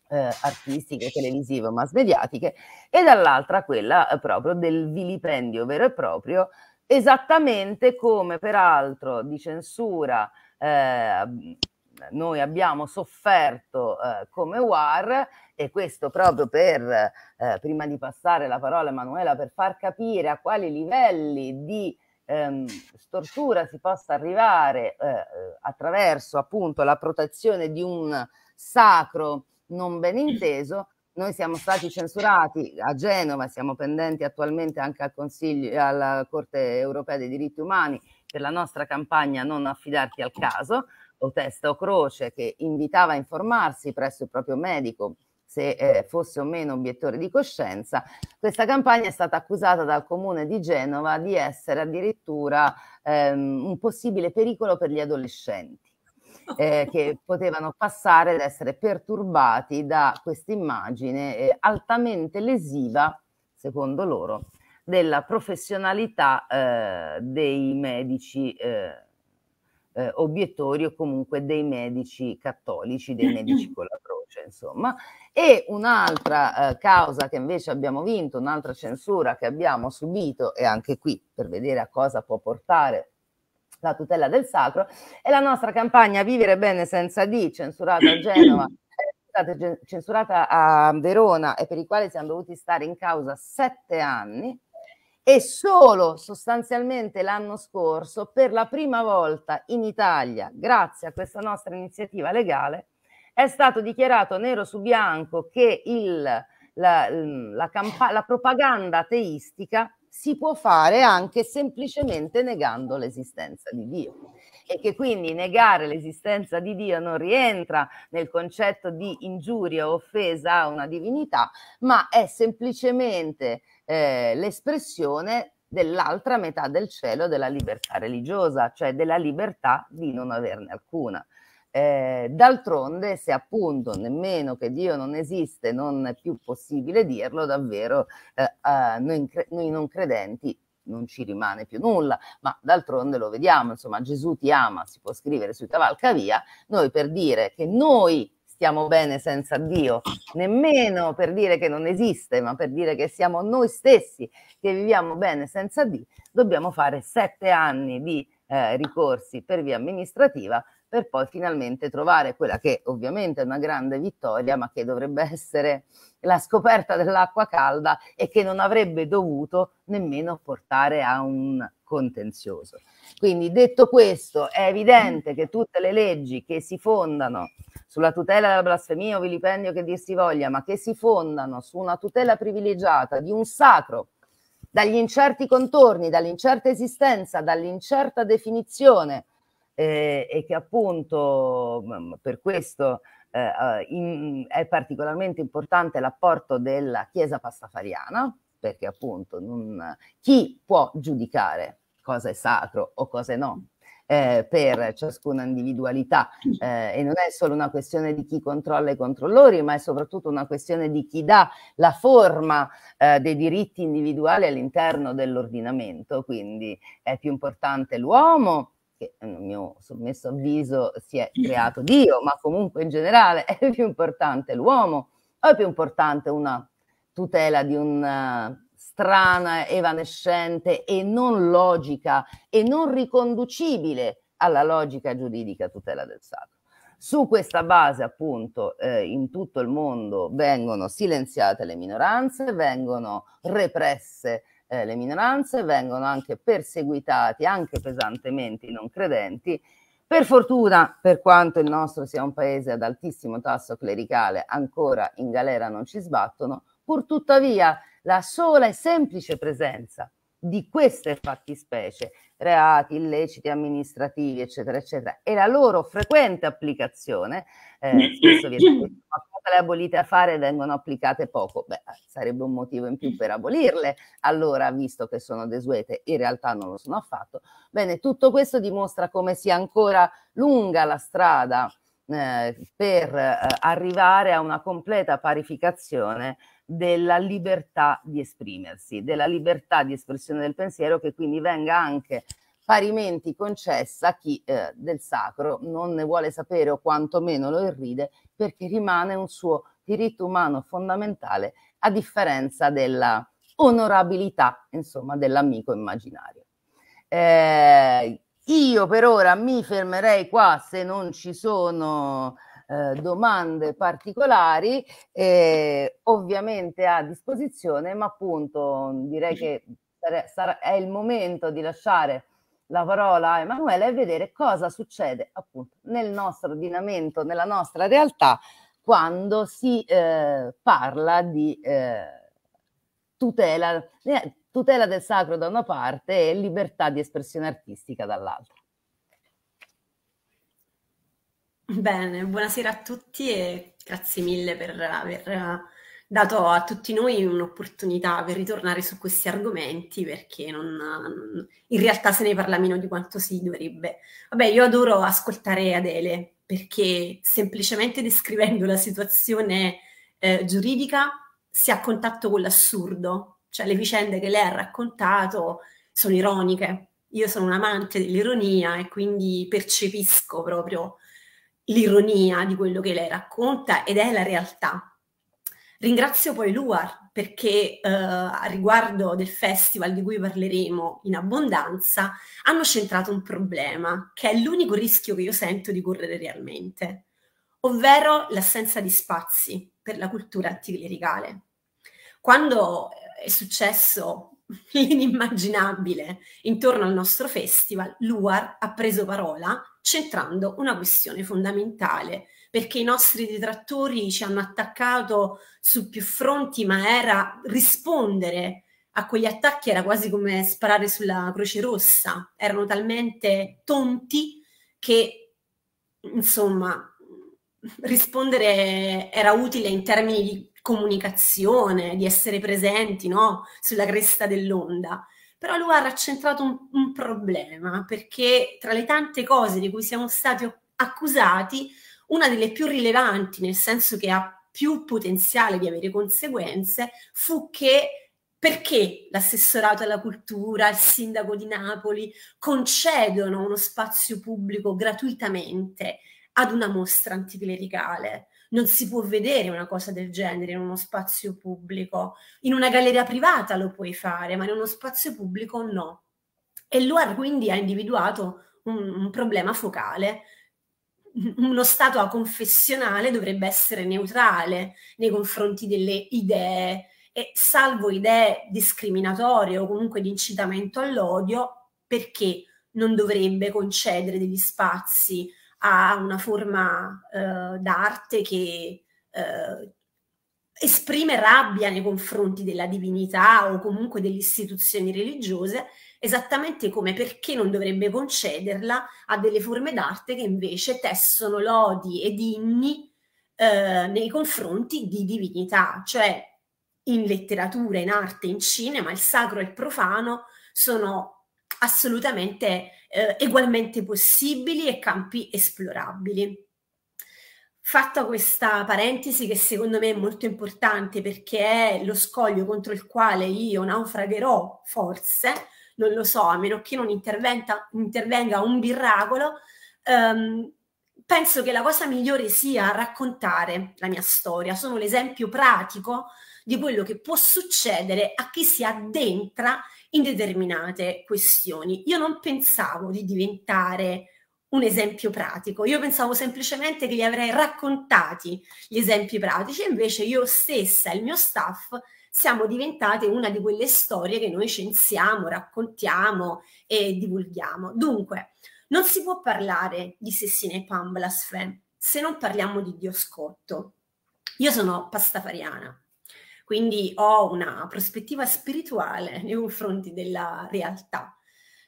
[SPEAKER 3] eh, artistiche, televisive, mass mediatiche, e dall'altra quella eh, proprio del vilipendio vero e proprio, esattamente come peraltro di censura eh, noi abbiamo sofferto eh, come UAR e questo proprio per, eh, prima di passare la parola a Emanuela, per far capire a quali livelli di ehm, stortura si possa arrivare eh, eh, attraverso appunto la protezione di un sacro non ben inteso, noi siamo stati censurati a Genova, siamo pendenti attualmente anche al Consiglio, alla Corte europea dei diritti umani per la nostra campagna Non affidarti al caso, o testa o croce che invitava a informarsi presso il proprio medico se eh, fosse o meno obiettore di coscienza, questa campagna è stata accusata dal comune di Genova di essere addirittura ehm, un possibile pericolo per gli adolescenti. Eh, che potevano passare ad essere perturbati da questa immagine eh, altamente lesiva, secondo loro, della professionalità eh, dei medici eh, eh, o comunque dei medici cattolici, dei medici con la croce, insomma. E un'altra eh, causa che invece abbiamo vinto, un'altra censura che abbiamo subito, e anche qui per vedere a cosa può portare la tutela del sacro, è la nostra campagna Vivere bene senza di, censurata a Genova eh, censurata a Verona e per i quali siamo dovuti stare in causa sette anni, e solo sostanzialmente l'anno scorso, per la prima volta in Italia, grazie a questa nostra iniziativa legale, è stato dichiarato nero su bianco che il, la, la, camp- la propaganda ateistica si può fare anche semplicemente negando l'esistenza di Dio e che quindi negare l'esistenza di Dio non rientra nel concetto di ingiuria o offesa a una divinità, ma è semplicemente eh, l'espressione dell'altra metà del cielo della libertà religiosa, cioè della libertà di non averne alcuna. Eh, d'altronde, se appunto nemmeno che Dio non esiste, non è più possibile dirlo, davvero eh, eh, noi, noi non credenti non ci rimane più nulla, ma d'altronde lo vediamo, insomma Gesù ti ama, si può scrivere sui Cavalcavia, noi per dire che noi stiamo bene senza Dio, nemmeno per dire che non esiste, ma per dire che siamo noi stessi che viviamo bene senza Dio, dobbiamo fare sette anni di eh, ricorsi per via amministrativa per poi finalmente trovare quella che ovviamente è una grande vittoria, ma che dovrebbe essere la scoperta dell'acqua calda e che non avrebbe dovuto nemmeno portare a un contenzioso. Quindi detto questo, è evidente che tutte le leggi che si fondano sulla tutela della blasfemia o vilipendio che dir si voglia, ma che si fondano su una tutela privilegiata di un sacro dagli incerti contorni, dall'incerta esistenza, dall'incerta definizione eh, e che appunto mm, per questo eh, eh, in, è particolarmente importante l'apporto della Chiesa pastafariana, perché appunto non, chi può giudicare cosa è sacro o cosa no. Eh, per ciascuna individualità eh, e non è solo una questione di chi controlla i controllori, ma è soprattutto una questione di chi dà la forma eh, dei diritti individuali all'interno dell'ordinamento, quindi è più importante l'uomo che eh, nel mio sommesso avviso si è creato Dio, ma comunque in generale è più importante l'uomo o è più importante una tutela di un strana, evanescente e non logica e non riconducibile alla logica giuridica tutela del sacro. Su questa base, appunto, eh, in tutto il mondo vengono silenziate le minoranze, vengono represse eh, le minoranze, vengono anche perseguitati, anche pesantemente, i non credenti. Per fortuna, per quanto il nostro sia un paese ad altissimo tasso clericale, ancora in galera non ci sbattono, pur tuttavia la sola e semplice presenza di queste fattispecie, reati, illeciti amministrativi, eccetera, eccetera, e la loro frequente applicazione, eh, spesso viene detto, ma le abolite a fare vengono applicate poco, beh, sarebbe un motivo in più per abolirle, allora, visto che sono desuete, in realtà non lo sono affatto. Bene, tutto questo dimostra come sia ancora lunga la strada eh, per eh, arrivare a una completa parificazione della libertà di esprimersi, della libertà di espressione del pensiero che quindi venga anche parimenti concessa a chi eh, del sacro non ne vuole sapere o quantomeno lo irride perché rimane un suo diritto umano fondamentale a differenza della onorabilità, insomma, dell'amico immaginario. Eh, io per ora mi fermerei qua se non ci sono eh, domande particolari, eh, ovviamente a disposizione, ma appunto direi che è il momento di lasciare la parola a Emanuele e vedere cosa succede appunto nel nostro ordinamento, nella nostra realtà, quando si eh, parla di eh, tutela, tutela del sacro da una parte e libertà di espressione artistica dall'altra.
[SPEAKER 4] Bene, buonasera a tutti e grazie mille per aver dato a tutti noi un'opportunità per ritornare su questi argomenti perché non, in realtà se ne parla meno di quanto si dovrebbe. Vabbè, io adoro ascoltare Adele perché semplicemente descrivendo la situazione eh, giuridica si ha contatto con l'assurdo, cioè le vicende che lei ha raccontato sono ironiche. Io sono un amante dell'ironia e quindi percepisco proprio l'ironia di quello che lei racconta ed è la realtà. Ringrazio poi Luar perché eh, a riguardo del festival di cui parleremo in abbondanza hanno centrato un problema che è l'unico rischio che io sento di correre realmente, ovvero l'assenza di spazi per la cultura anticlericale. Quando eh, è successo l'inimmaginabile intorno al nostro festival, l'UAR ha preso parola centrando una questione fondamentale, perché i nostri detrattori ci hanno attaccato su più fronti, ma era rispondere a quegli attacchi, era quasi come sparare sulla Croce Rossa, erano talmente tonti che, insomma, rispondere era utile in termini di comunicazione, di essere presenti no? sulla cresta dell'onda. Però lui ha raccentrato un, un problema, perché tra le tante cose di cui siamo stati accusati, una delle più rilevanti, nel senso che ha più potenziale di avere conseguenze, fu che perché l'assessorato alla cultura, il sindaco di Napoli concedono uno spazio pubblico gratuitamente ad una mostra anticlericale non si può vedere una cosa del genere in uno spazio pubblico. In una galleria privata lo puoi fare, ma in uno spazio pubblico no. E Luar quindi ha individuato un, un problema focale. Uno stato aconfessionale dovrebbe essere neutrale nei confronti delle idee e salvo idee discriminatorie o comunque di incitamento all'odio, perché non dovrebbe concedere degli spazi a una forma eh, d'arte che eh, esprime rabbia nei confronti della divinità o comunque delle istituzioni religiose, esattamente come perché non dovrebbe concederla a delle forme d'arte che invece tessono lodi ed inni eh, nei confronti di divinità, cioè in letteratura, in arte, in cinema, il sacro e il profano sono assolutamente eh, ugualmente possibili e campi esplorabili. Fatta questa parentesi che secondo me è molto importante perché è lo scoglio contro il quale io naufragherò, forse, non lo so, a meno che non intervenga un miracolo, ehm, penso che la cosa migliore sia raccontare la mia storia. Sono l'esempio pratico di quello che può succedere a chi si addentra in determinate questioni. Io non pensavo di diventare un esempio pratico, io pensavo semplicemente che li avrei raccontati gli esempi pratici, invece io stessa e il mio staff siamo diventate una di quelle storie che noi scienziamo, raccontiamo e divulghiamo. Dunque, non si può parlare di Sessina e Pamblasfem se non parliamo di Dio Scotto. Io sono pastafariana, quindi ho una prospettiva spirituale nei confronti della realtà.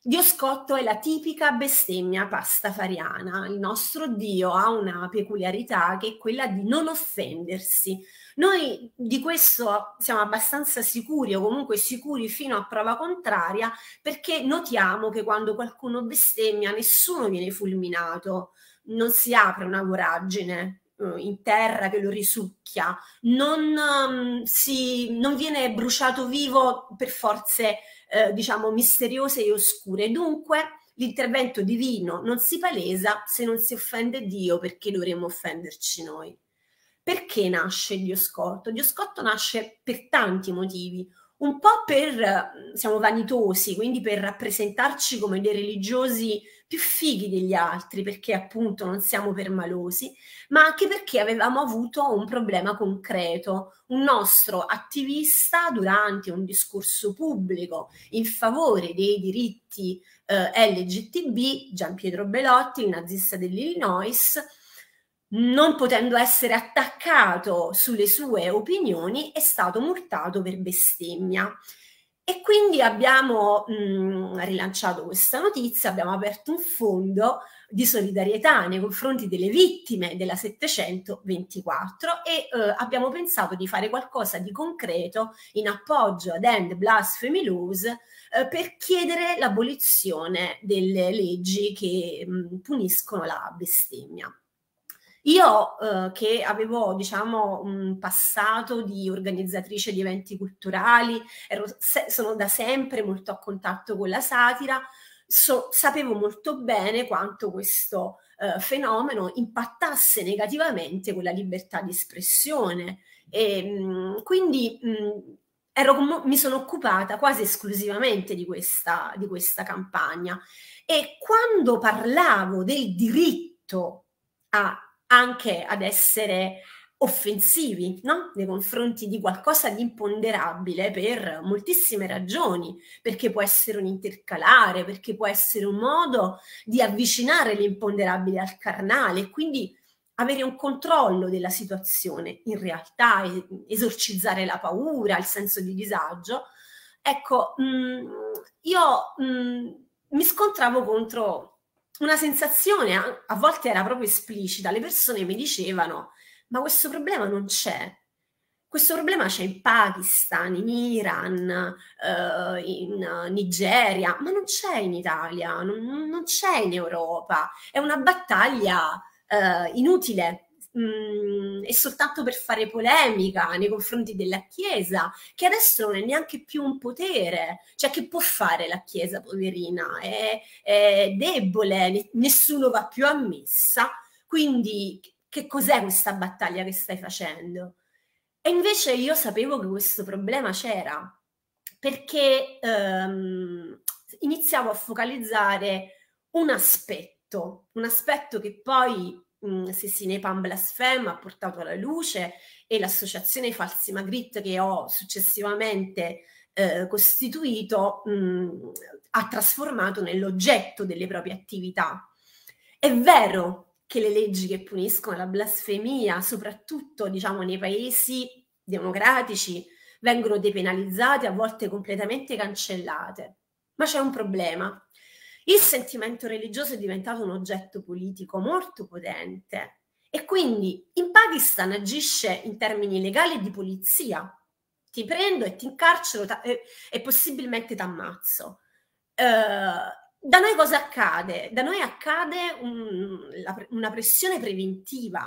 [SPEAKER 4] Dio Scotto è la tipica bestemmia pastafariana. Il nostro Dio ha una peculiarità che è quella di non offendersi. Noi di questo siamo abbastanza sicuri, o comunque sicuri fino a prova contraria, perché notiamo che quando qualcuno bestemmia nessuno viene fulminato, non si apre una voragine, eh, in terra che lo risucchia, non, um, si, non viene bruciato vivo per forze eh, diciamo misteriose e oscure. Dunque l'intervento divino non si palesa se non si offende Dio perché dovremmo offenderci noi. Perché nasce Dio scotto? Dio scotto nasce per tanti motivi un po' per, mhmm, siamo vanitosi, quindi per rappresentarci come dei religiosi più fighi degli altri, perché appunto non siamo permalosi, ma anche perché avevamo avuto un problema concreto. Un nostro attivista durante un discorso pubblico in favore dei diritti eh, LGTB, Gian Pietro Belotti, il nazista dell'Illinois, non potendo essere attaccato sulle sue opinioni, è stato multato per bestemmia. E quindi abbiamo mh, mm, rilanciato questa notizia, abbiamo aperto un fondo di solidarietà nei confronti delle vittime della 724 e eh, abbiamo pensato di fare qualcosa di concreto in appoggio ad End Blasphemy Laws eh, per chiedere l'abolizione delle leggi che mh, mm, puniscono la bestemmia. Io eh, che avevo, diciamo, un passato di organizzatrice di eventi culturali, ero, se, sono da sempre molto a contatto con la satira, so, sapevo molto bene quanto questo eh, fenomeno impattasse negativamente con la libertà di espressione. E, mh, mm, quindi mh, mm, Ero, mi sono occupata quasi esclusivamente di questa, di questa, campagna e quando parlavo del diritto a anche ad essere offensivi no? nei confronti di qualcosa di imponderabile per moltissime ragioni, perché può essere un intercalare, perché può essere un modo di avvicinare l'imponderabile al carnale e quindi avere un controllo della situazione in realtà, esorcizzare la paura, il senso di disagio. Ecco, mh, mm, io mh, mm, mi scontravo contro una sensazione, a volte era proprio esplicita, le persone mi dicevano, ma questo problema non c'è, questo problema c'è in Pakistan, in Iran, eh, in Nigeria, ma non c'è in Italia, non, non c'è in Europa, è una battaglia eh, inutile, mh, mhmm, è soltanto per fare polemica nei confronti della Chiesa, che adesso non è neanche più un potere, cioè che può fare la Chiesa poverina? È, è debole, nessuno va più a messa, quindi che cos'è questa battaglia che stai facendo? E invece io sapevo che questo problema c'era, perché ehm, iniziavo a focalizzare un aspetto, un aspetto che poi mh, Sissine Pan Blasfem ha portato alla luce e l'associazione Falsi Magritte che ho successivamente eh, costituito mh, ha trasformato nell'oggetto delle proprie attività. È vero che le leggi che puniscono la blasfemia, soprattutto diciamo, nei paesi democratici, vengono depenalizzate, a volte completamente cancellate, ma c'è un problema il sentimento religioso è diventato un oggetto politico molto potente e quindi in Pakistan agisce in termini legali di polizia. Ti prendo e ti incarcero ta- e, e, possibilmente ti ammazzo. Uh, eh, da noi cosa accade? Da noi accade un, la, una pressione preventiva.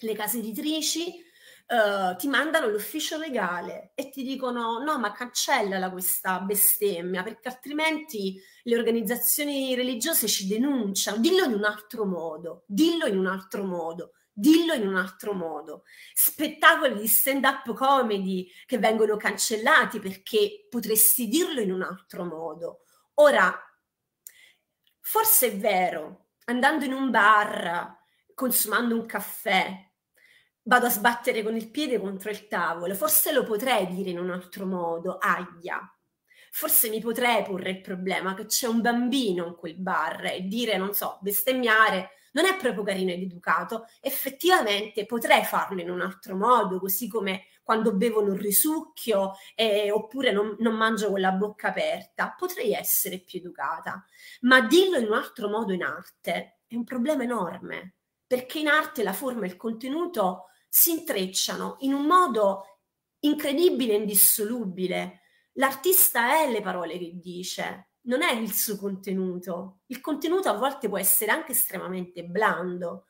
[SPEAKER 4] Le case editrici eh, ti mandano l'ufficio legale e ti dicono no, ma cancellala questa bestemmia, perché altrimenti le organizzazioni religiose ci denunciano. Dillo in un altro modo, dillo in un altro modo dillo in un altro modo. Spettacoli di stand-up comedy che vengono cancellati perché potresti dirlo in un altro modo. Ora, forse è vero, andando in un bar, consumando un caffè, vado a sbattere con il piede contro il tavolo, forse lo potrei dire in un altro modo, aia. Forse mi potrei porre il problema che c'è un bambino in quel bar e dire, non so, bestemmiare non è proprio carino ed educato. Effettivamente potrei farlo in un altro modo, così come quando bevo non risucchio eh, oppure non, non mangio con la bocca aperta. Potrei essere più educata, ma dirlo in un altro modo in arte è un problema enorme, perché in arte la forma e il contenuto si intrecciano in un modo incredibile e indissolubile. L'artista è le parole che dice, non è il suo contenuto. Il contenuto a volte può essere anche estremamente blando.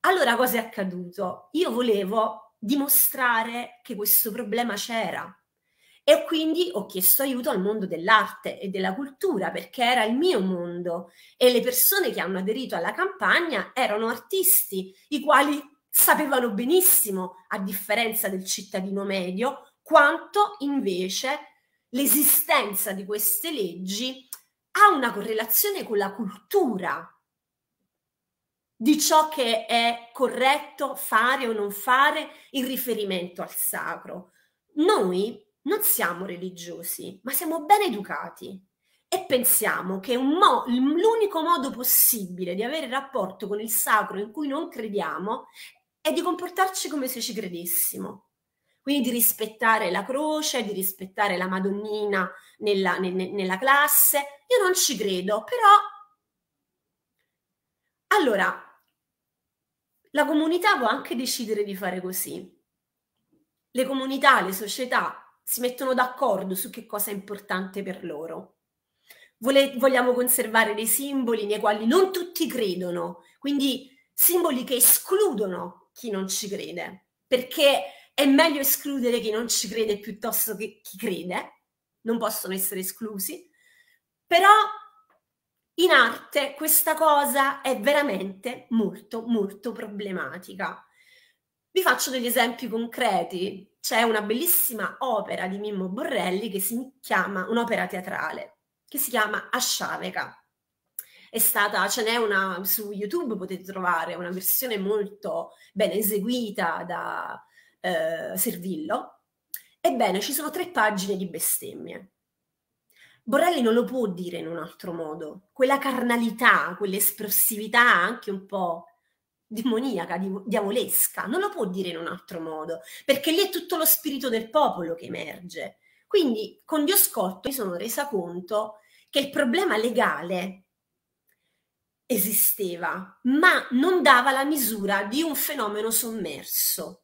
[SPEAKER 4] Allora cosa è accaduto? Io volevo dimostrare che questo problema c'era e quindi ho chiesto aiuto al mondo dell'arte e della cultura perché era il mio mondo e le persone che hanno aderito alla campagna erano artisti, i quali sapevano benissimo, a differenza del cittadino medio, quanto invece l'esistenza di queste leggi ha una correlazione con la cultura di ciò che è corretto fare o non fare in riferimento al sacro. Noi non siamo religiosi, ma siamo ben educati e pensiamo che mo- l'unico modo possibile di avere rapporto con il sacro in cui non crediamo è di comportarci come se ci credessimo. Quindi di rispettare la croce, di rispettare la Madonnina nella, ne, nella classe. Io non ci credo, però... Allora, la comunità può anche decidere di fare così. Le comunità, le società si mettono d'accordo su che cosa è importante per loro. Vole- vogliamo conservare dei simboli nei quali non tutti credono, quindi simboli che escludono chi non ci crede, perché è meglio escludere chi non ci crede piuttosto che chi crede, non possono essere esclusi, però in arte questa cosa è veramente molto, molto problematica. Vi faccio degli esempi concreti. C'è una bellissima opera di Mimmo Borrelli che si chiama un'opera teatrale, che si chiama Asciavega è stata, ce n'è una su YouTube, potete trovare una versione molto ben eseguita da eh, Servillo. Ebbene, ci sono tre pagine di bestemmie. Borrelli non lo può dire in un altro modo. Quella carnalità, quell'espressività anche un po' demoniaca, diavolesca, non lo può dire in un altro modo, perché lì è tutto lo spirito del popolo che emerge. Quindi con Dioscotto mi sono resa conto che il problema legale esisteva, ma non dava la misura di un fenomeno sommerso.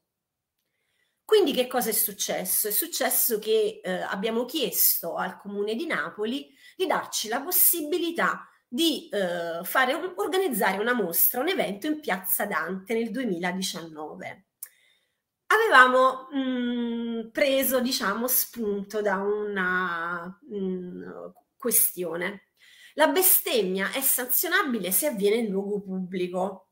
[SPEAKER 4] Quindi che cosa è successo? È successo che eh, abbiamo chiesto al comune di Napoli di darci la possibilità di eh, un, organizzare una mostra, un evento in Piazza Dante nel 2019. Avevamo mh, mm, preso, diciamo, spunto da una mh, mm, questione la bestemmia è sanzionabile se avviene in luogo pubblico.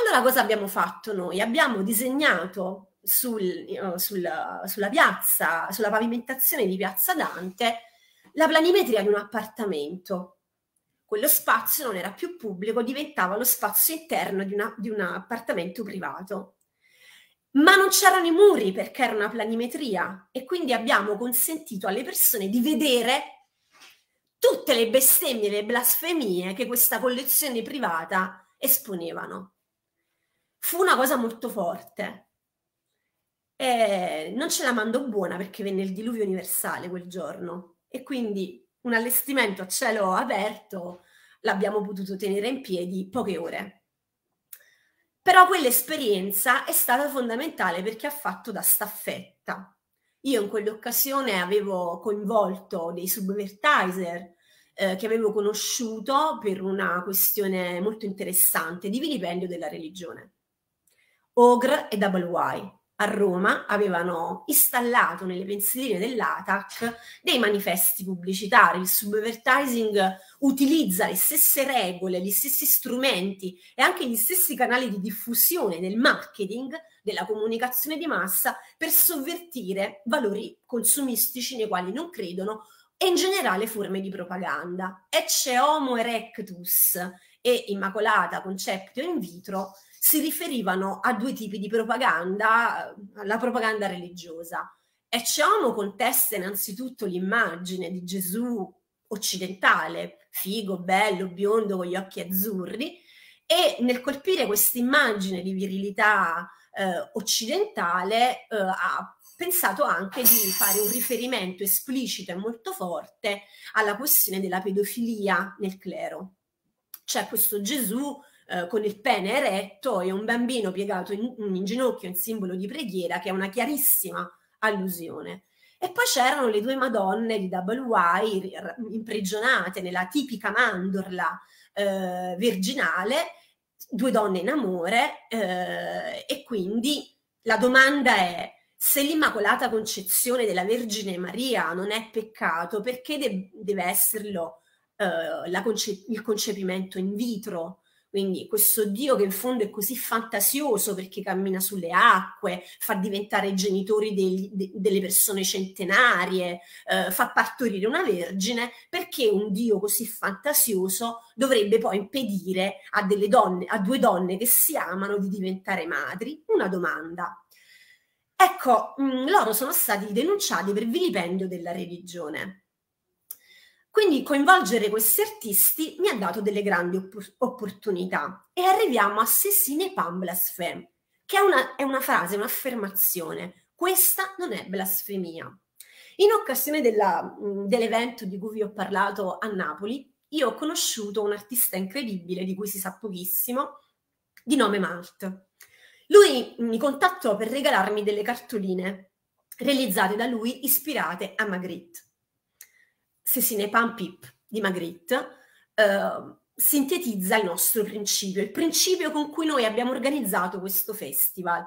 [SPEAKER 4] Allora cosa abbiamo fatto noi? Abbiamo disegnato sul, eh, sul, sulla piazza, sulla pavimentazione di Piazza Dante, la planimetria di un appartamento. Quello spazio non era più pubblico, diventava lo spazio interno di, una, di un appartamento privato. Ma non c'erano i muri perché era una planimetria e quindi abbiamo consentito alle persone di vedere tutte le bestemmie e le blasfemie che questa collezione privata esponevano. Fu una cosa molto forte. E non ce la mandò buona perché venne il diluvio universale quel giorno e quindi un allestimento a cielo aperto l'abbiamo potuto tenere in piedi poche ore. Però quell'esperienza è stata fondamentale perché ha fatto da staffetta io in quell'occasione avevo coinvolto dei subvertiser eh, che avevo conosciuto per una questione molto interessante di vilipendio della religione. Ogre e Double Y a Roma avevano installato nelle pensiline dell'ATAC dei manifesti pubblicitari. Il subvertising utilizza le stesse regole, gli stessi strumenti e anche gli stessi canali di diffusione del marketing, della comunicazione di massa, per sovvertire valori consumistici nei quali non credono e in generale forme di propaganda. Ecce homo erectus e immacolata conceptio in vitro si riferivano a due tipi di propaganda, la propaganda religiosa. E Ciomo contesta innanzitutto l'immagine di Gesù occidentale, figo, bello, biondo, con gli occhi azzurri, e nel colpire questa immagine di virilità eh, occidentale eh, ha pensato anche di fare un riferimento esplicito e molto forte alla questione della pedofilia nel clero. C'è questo Gesù eh, con il pene eretto e un bambino piegato in, in ginocchio in simbolo di preghiera, che è una chiarissima allusione. E poi c'erano le due Madonne di Double Dabaluai imprigionate nella tipica mandorla eh, virginale, due donne in amore, eh, e quindi la domanda è se l'Immacolata Concezione della Vergine Maria non è peccato, perché de- deve esserlo eh, conce- il concepimento in vitro? Quindi questo Dio che in fondo è così fantasioso perché cammina sulle acque, fa diventare genitori dei, de, delle persone centenarie, eh, fa partorire una vergine, perché un Dio così fantasioso dovrebbe poi impedire a, donne, a due donne che si amano di diventare madri? Una domanda. Ecco, mh, mm, loro sono stati denunciati per vilipendio della religione. Quindi coinvolgere questi artisti mi ha dato delle grandi opp- opportunità. E arriviamo a Sessine pan blasfème, che è una, è una frase, un'affermazione. Questa non è blasfemia. In occasione della, dell'evento di cui vi ho parlato a Napoli, io ho conosciuto un artista incredibile di cui si sa pochissimo, di nome Malt. Lui mi contattò per regalarmi delle cartoline realizzate da lui ispirate a Magritte. Cecine Pampip di Magritte, eh, sintetizza il nostro principio, il principio con cui noi abbiamo organizzato questo festival.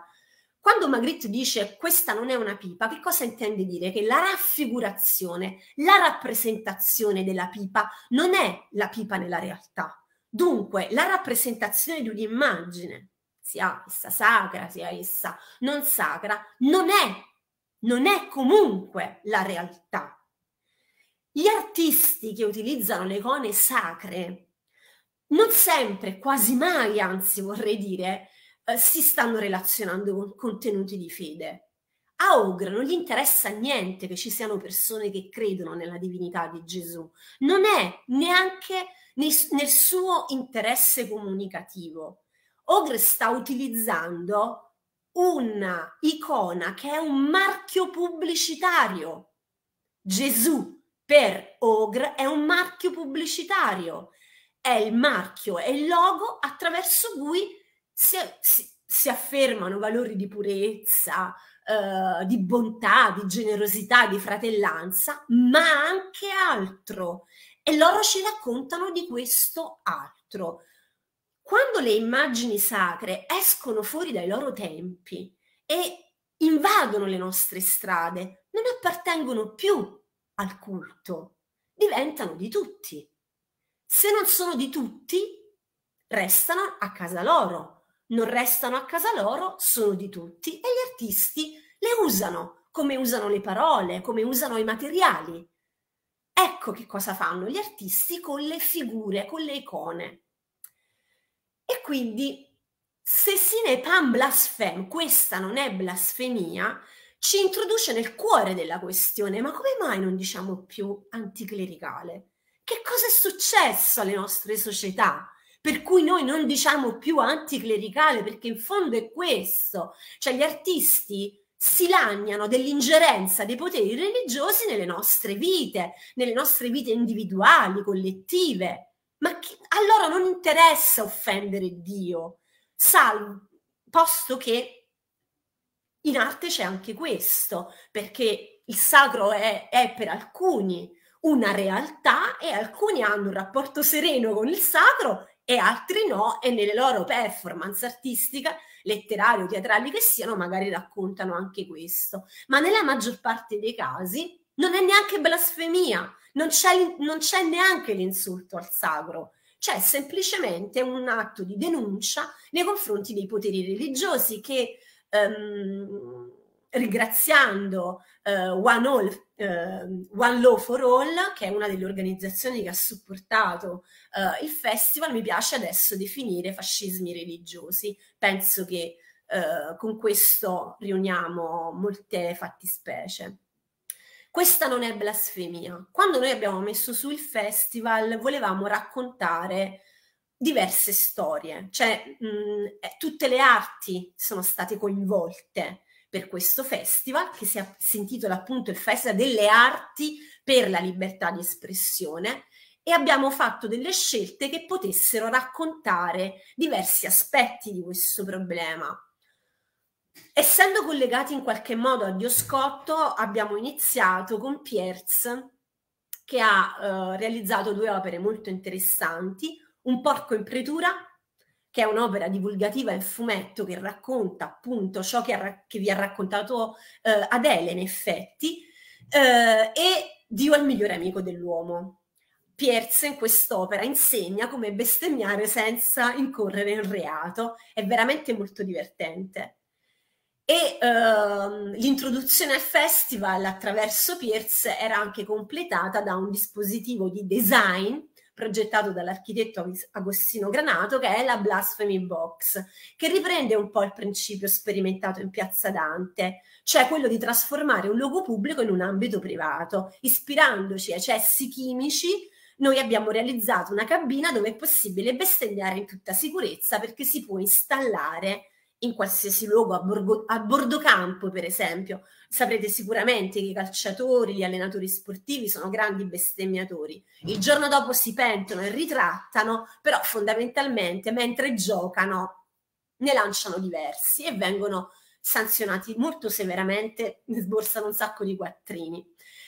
[SPEAKER 4] Quando Magritte dice questa non è una pipa, che cosa intende dire? Che la raffigurazione, la rappresentazione della pipa non è la pipa nella realtà. Dunque, la rappresentazione di un'immagine, sia essa sacra, sia essa non sacra, non è, non è comunque la realtà. Gli artisti che utilizzano le icone sacre non sempre, quasi mai, anzi vorrei dire, eh, si stanno relazionando con contenuti di fede. A Ogre non gli interessa niente che ci siano persone che credono nella divinità di Gesù, non è neanche nel suo interesse comunicativo. Ogre sta utilizzando una icona che è un marchio pubblicitario, Gesù, per Ogre è un marchio pubblicitario, è il marchio, è il logo attraverso cui si, si, si affermano valori di purezza, eh, di bontà, di generosità, di fratellanza, ma anche altro. E loro ci raccontano di questo altro. Quando le immagini sacre escono fuori dai loro tempi e invadono le nostre strade, non appartengono più al culto, diventano di tutti. Se non sono di tutti, restano a casa loro. Non restano a casa loro, sono di tutti e gli artisti le usano, come usano le parole, come usano i materiali. Ecco che cosa fanno gli artisti con le figure, con le icone. E quindi, se si ne pan blasfem, questa non è blasfemia, ci introduce nel cuore della questione, ma come mai non diciamo più anticlericale? Che cosa è successo alle nostre società? per cui noi non diciamo più anticlericale, perché in fondo è questo, cioè gli artisti si lagnano dell'ingerenza dei poteri religiosi nelle nostre vite, nelle nostre vite individuali, collettive. Ma chi, a loro non interessa offendere Dio, salvo posto che in arte c'è anche questo, perché il sacro è, è, per alcuni una realtà e alcuni hanno un rapporto sereno con il sacro e altri no, e nelle loro performance artistiche, letterarie o teatrali che siano, magari raccontano anche questo. Ma nella maggior parte dei casi non è neanche blasfemia, non c'è, non c'è neanche l'insulto al sacro, c'è semplicemente un atto di denuncia nei confronti dei poteri religiosi che ehm, ringraziando eh, One, All, eh, One Law for All, che è una delle organizzazioni che ha supportato eh, il festival, mi piace adesso definire fascismi religiosi. Penso che eh, con questo riuniamo molte fattispecie. Questa non è blasfemia. Quando noi abbiamo messo su il festival volevamo raccontare diverse storie, cioè mh, mm, eh, tutte le arti sono state coinvolte per questo festival che si, si intitola appunto il Festival delle Arti per la libertà di espressione e abbiamo fatto delle scelte che potessero raccontare diversi aspetti di questo problema. Essendo collegati in qualche modo a Dioscotto, abbiamo iniziato con Pierce che ha eh, realizzato due opere molto interessanti, un porco in pretura, che è un'opera divulgativa in fumetto che racconta appunto ciò che, ra- che vi ha raccontato eh, Adele, in effetti, eh, e Dio è il migliore amico dell'uomo. Pierce in quest'opera insegna come bestemmiare senza incorrere in reato, è veramente molto divertente. E ehm, l'introduzione al festival attraverso Pierce era anche completata da un dispositivo di design progettato dall'architetto Agostino Granato, che è la Blasphemy Box, che riprende un po' il principio sperimentato in Piazza Dante, cioè quello di trasformare un luogo pubblico in un ambito privato, ispirandoci ai cessi chimici noi abbiamo realizzato una cabina dove è possibile bestemmiare in tutta sicurezza perché si può installare in qualsiasi luogo, a, Borgo, a Bordocampo per esempio, saprete sicuramente che i calciatori, gli allenatori sportivi sono grandi bestemmiatori. Il giorno dopo si pentono e ritrattano, però fondamentalmente mentre giocano ne lanciano diversi e vengono sanzionati molto severamente, ne sborsano un sacco di quattrini.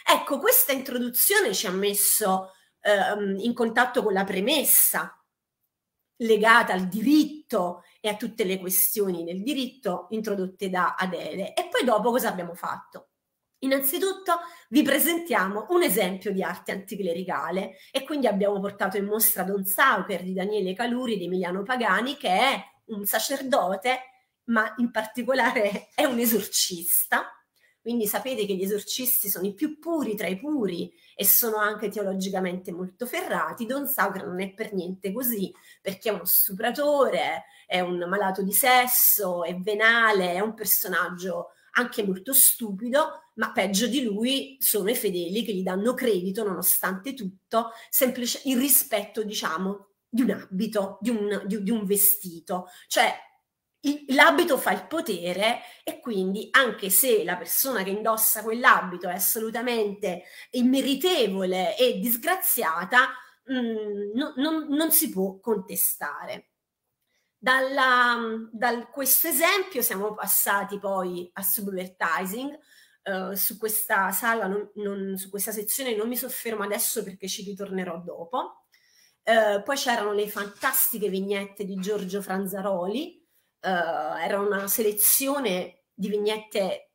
[SPEAKER 4] Ecco, questa introduzione ci ha messo ehm, in contatto con la premessa legata al diritto e a tutte le questioni del diritto introdotte da Adele. E poi dopo cosa abbiamo fatto? Innanzitutto vi presentiamo un esempio di arte anticlericale e quindi abbiamo portato in mostra Don Sauper di Daniele Caluri di Emiliano Pagani che è un sacerdote ma in particolare è un esorcista quindi sapete che gli esorcisti sono i più puri tra i puri e sono anche teologicamente molto ferrati. Don Sacra non è per niente così, perché è uno stupratore, è un malato di sesso, è venale, è un personaggio anche molto stupido, ma peggio di lui sono i fedeli che gli danno credito nonostante tutto, semplice il rispetto, diciamo, di un abito, di un, di, di un vestito. Cioè, l'abito fa il potere e quindi anche se la persona che indossa quell'abito è assolutamente immeritevole e disgraziata, mh, mm, non, non, non, si può contestare. Dalla, da questo esempio siamo passati poi a subvertising, Uh, eh, su questa sala, non, non, su questa sezione non mi soffermo adesso perché ci ritornerò dopo. Uh, poi c'erano le fantastiche vignette di Giorgio Franzaroli eh, era una selezione di vignette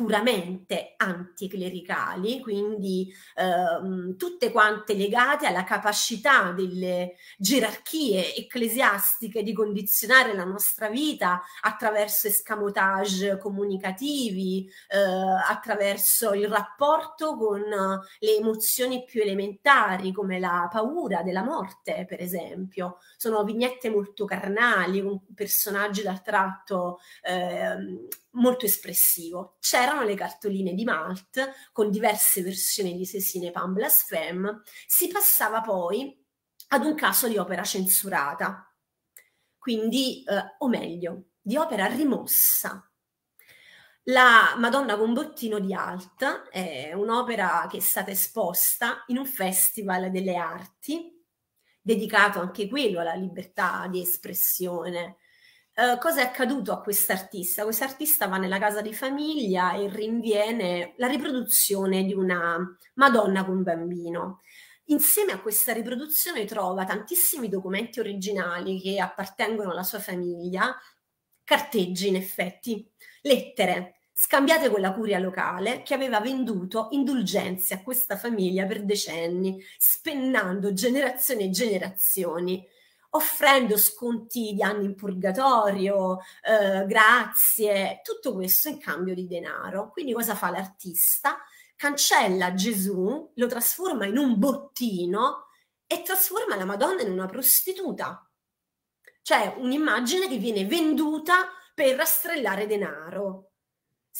[SPEAKER 4] puramente anticlericali, quindi ehm, tutte quante legate alla capacità delle gerarchie ecclesiastiche di condizionare la nostra vita attraverso escamotage comunicativi, eh, attraverso il rapporto con le emozioni più elementari come la paura della morte, per esempio. Sono vignette molto carnali, con personaggi dal tratto... Ehm, molto espressivo. C'erano le cartoline di Malt con diverse versioni di Sesine Pan Blasphème, si passava poi ad un caso di opera censurata, quindi, eh, o meglio, di opera rimossa. La Madonna con bottino di Alt è un'opera che è stata esposta in un festival delle arti, dedicato anche quello alla libertà di espressione eh, cosa è accaduto a quest'artista? Quest'artista va nella casa di famiglia e rinviene la riproduzione di una Madonna con un bambino. Insieme a questa riproduzione trova tantissimi documenti originali che appartengono alla sua famiglia, carteggi in effetti, lettere, scambiate con la curia locale che aveva venduto indulgenze a questa famiglia per decenni, spennando generazioni e generazioni offrendo sconti di anni in purgatorio, eh, grazie, tutto questo in cambio di denaro. Quindi cosa fa l'artista? Cancella Gesù, lo trasforma in un bottino e trasforma la Madonna in una prostituta. Cioè un'immagine che viene venduta per rastrellare denaro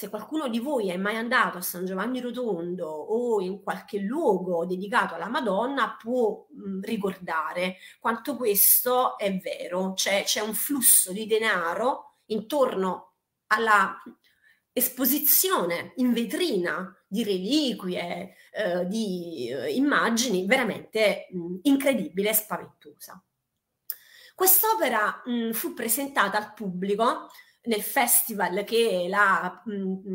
[SPEAKER 4] se qualcuno di voi è mai andato a San Giovanni Rotondo o in qualche luogo dedicato alla Madonna può mh, mhmm, ricordare quanto questo è vero, cioè c'è un flusso di denaro intorno alla esposizione in vetrina di reliquie, eh, di eh, immagini veramente mh, mhmm, incredibile e spaventosa. Quest'opera mh, mhmm, fu presentata al pubblico nel festival che la mh, mm, mh,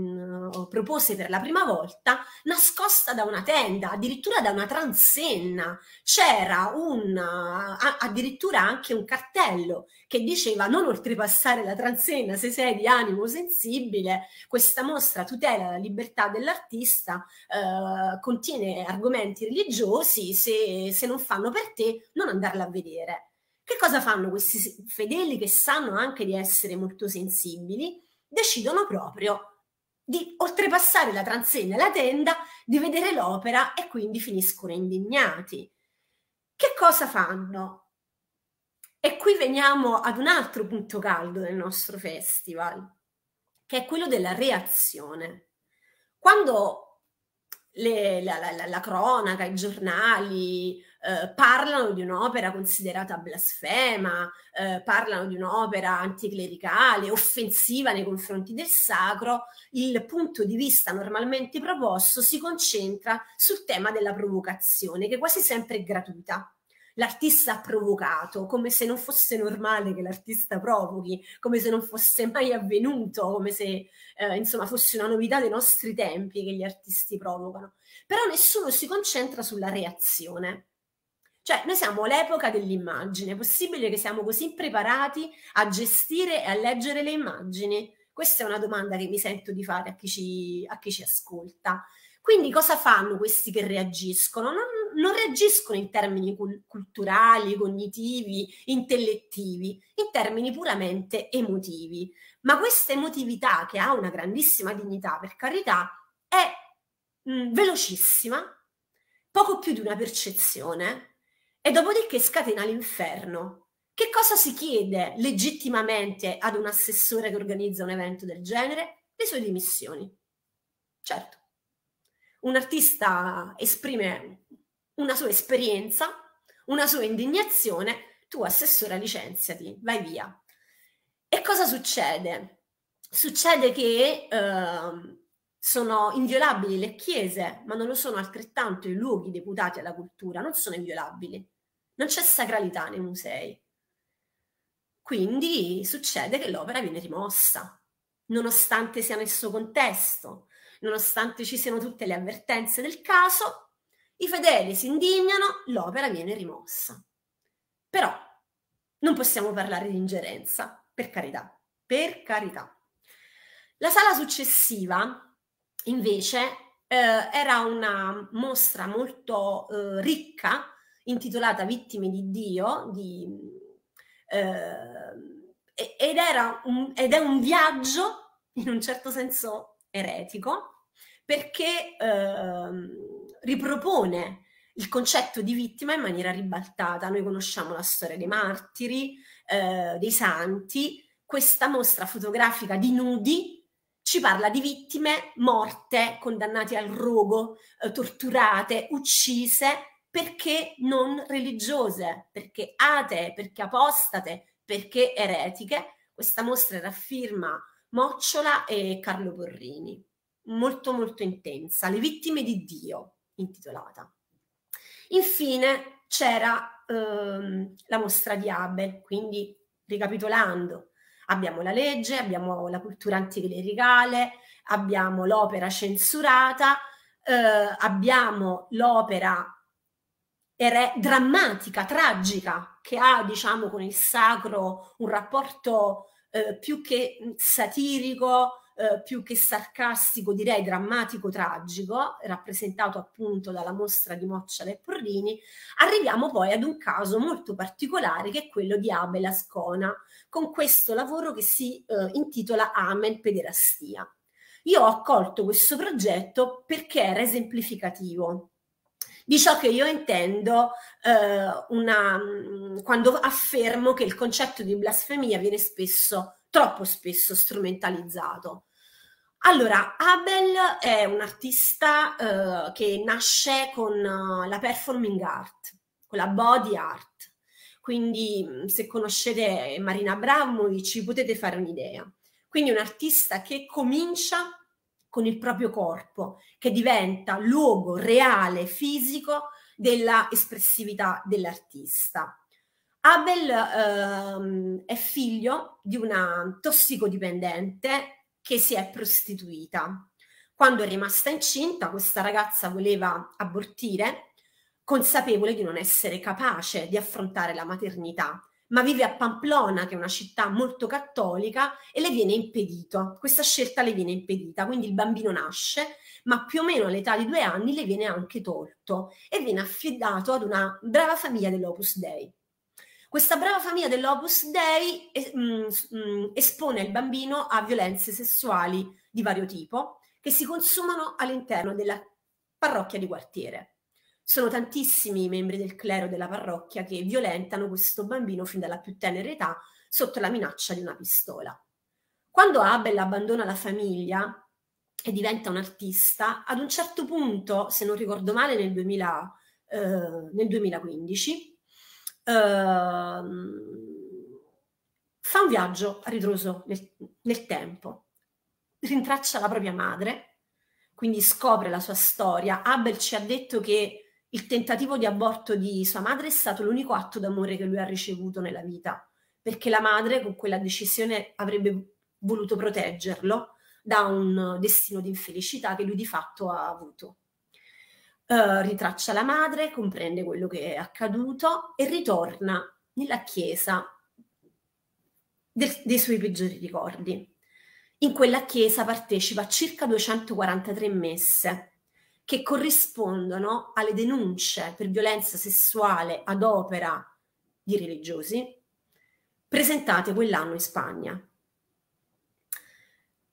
[SPEAKER 4] mm, propose per la prima volta, nascosta da una tenda, addirittura da una transenna. C'era un, a, addirittura anche un cartello che diceva non oltrepassare la transenna se sei di animo sensibile, questa mostra tutela la libertà dell'artista, eh, contiene argomenti religiosi, se, se non fanno per te non andarla a vedere. Che cosa fanno questi fedeli che sanno anche di essere molto sensibili? Decidono proprio di oltrepassare la transegna, la tenda, di vedere l'opera e quindi finiscono indignati. Che cosa fanno? E qui veniamo ad un altro punto caldo del nostro festival, che è quello della reazione. Quando le, la, la, la, cronaca, i giornali eh, parlano di un'opera considerata blasfema, eh, parlano di un'opera anticlericale, offensiva nei confronti del sacro, il punto di vista normalmente proposto si concentra sul tema della provocazione, che quasi sempre è gratuita l'artista ha provocato, come se non fosse normale che l'artista provochi, come se non fosse mai avvenuto, come se eh, insomma fosse una novità dei nostri tempi che gli artisti provocano. Però nessuno si concentra sulla reazione. Cioè, noi siamo l'epoca dell'immagine, è possibile che siamo così preparati a gestire e a leggere le immagini? Questa è una domanda che mi sento di fare a chi ci, a chi ci ascolta. Quindi cosa fanno questi che reagiscono? Non, non reagiscono in termini cul- culturali, cognitivi, intellettivi, in termini puramente emotivi. Ma questa emotività, che ha una grandissima dignità, per carità, è mh, velocissima, poco più di una percezione, e dopodiché scatena l'inferno. Che cosa si chiede legittimamente ad un assessore che organizza un evento del genere? Le sue dimissioni. Certo, un artista esprime una sua esperienza, una sua indignazione, tu assessore licenziati, vai via. E cosa succede? Succede che eh, sono inviolabili le chiese, ma non lo sono altrettanto i luoghi deputati alla cultura, non sono inviolabili. Non c'è sacralità nei musei. Quindi succede che l'opera viene rimossa, nonostante sia nel suo contesto, nonostante ci siano tutte le avvertenze del caso, i fedeli si indignano, l'opera viene rimossa. Però non possiamo parlare di ingerenza, per carità, per carità. La sala successiva, invece, eh, era una mostra molto eh, ricca intitolata Vittime di Dio di, eh, ed, era un, ed è un viaggio in un certo senso eretico perché eh, ripropone il concetto di vittima in maniera ribaltata. Noi conosciamo la storia dei martiri, eh, dei santi, questa mostra fotografica di nudi ci parla di vittime morte, condannate al rogo, eh, torturate, uccise perché non religiose, perché atee, perché apostate, perché eretiche. Questa mostra era firma Mocciola e Carlo Borrini, molto molto intensa, Le vittime di Dio, intitolata. Infine c'era ehm, la mostra di Abel, quindi ricapitolando, abbiamo la legge, abbiamo la cultura anticlericale, abbiamo l'opera censurata, eh, abbiamo l'opera era drammatica, tragica, che ha, diciamo, con il sacro un rapporto eh, più che satirico, eh, più che sarcastico, direi drammatico, tragico, rappresentato appunto dalla mostra di Moccia e Porrini, arriviamo poi ad un caso molto particolare che è quello di Abel Ascona, con questo lavoro che si eh, intitola Amen Pederastia. Io ho accolto questo progetto perché era esemplificativo di ciò che io intendo eh, una, mm, quando affermo che il concetto di blasfemia viene spesso, troppo spesso strumentalizzato. Allora, Abel è un artista eh, che nasce con eh, la performing art, con la body art. Quindi, mm, se conoscete Marina Abramovic, ci potete fare un'idea. Quindi, un artista che comincia con il proprio corpo, che diventa luogo reale, fisico della espressività dell'artista. Abel ehm, è figlio di una tossicodipendente che si è prostituita. Quando è rimasta incinta, questa ragazza voleva abortire, consapevole di non essere capace di affrontare la maternità ma vive a Pamplona, che è una città molto cattolica, e le viene impedito. Questa scelta le viene impedita, quindi il bambino nasce, ma più o meno all'età di due anni le viene anche tolto e viene affidato ad una brava famiglia dell'Opus Dei. Questa brava famiglia dell'Opus Dei eh, mm, mm, espone il bambino a violenze sessuali di vario tipo che si consumano all'interno della parrocchia di quartiere sono tantissimi i membri del clero della parrocchia che violentano questo bambino fin dalla più tenera età sotto la minaccia di una pistola. Quando Abel abbandona la famiglia e diventa un artista, ad un certo punto, se non ricordo male, nel, 2000, eh, nel 2015, eh, fa un viaggio a ritroso nel, nel tempo, rintraccia la propria madre, quindi scopre la sua storia. Abel ci ha detto che il tentativo di aborto di sua madre è stato l'unico atto d'amore che lui ha ricevuto nella vita, perché la madre con quella decisione avrebbe voluto proteggerlo da un destino di infelicità che lui di fatto ha avuto. Uh, ritraccia la madre, comprende quello che è accaduto e ritorna nella chiesa del, dei suoi peggiori ricordi. In quella chiesa partecipa a circa 243 messe che corrispondono alle denunce per violenza sessuale ad opera di religiosi presentate quell'anno in Spagna.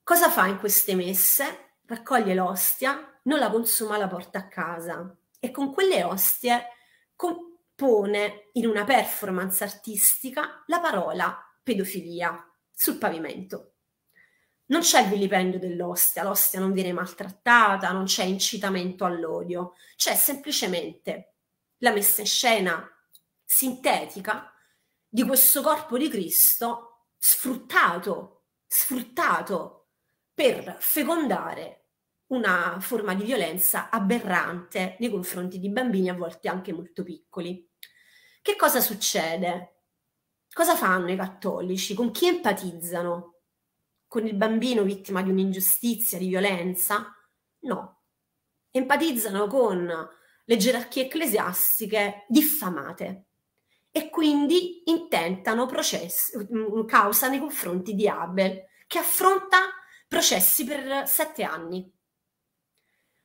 [SPEAKER 4] Cosa fa in queste messe? Raccoglie l'ostia, non la consuma, la porta a casa e con quelle ostie compone in una performance artistica la parola pedofilia sul pavimento non c'è il vilipendio dell'ostia, l'ostia non viene maltrattata, non c'è incitamento all'odio, c'è semplicemente la messa in scena sintetica di questo corpo di Cristo sfruttato, sfruttato per fecondare una forma di violenza aberrante nei confronti di bambini, a volte anche molto piccoli. Che cosa succede? Cosa fanno i cattolici? Con chi empatizzano? con il bambino vittima di un'ingiustizia, di violenza? No. Empatizzano con le gerarchie ecclesiastiche diffamate e quindi intentano processi, mm, causa nei confronti di Abel, che affronta processi per sette anni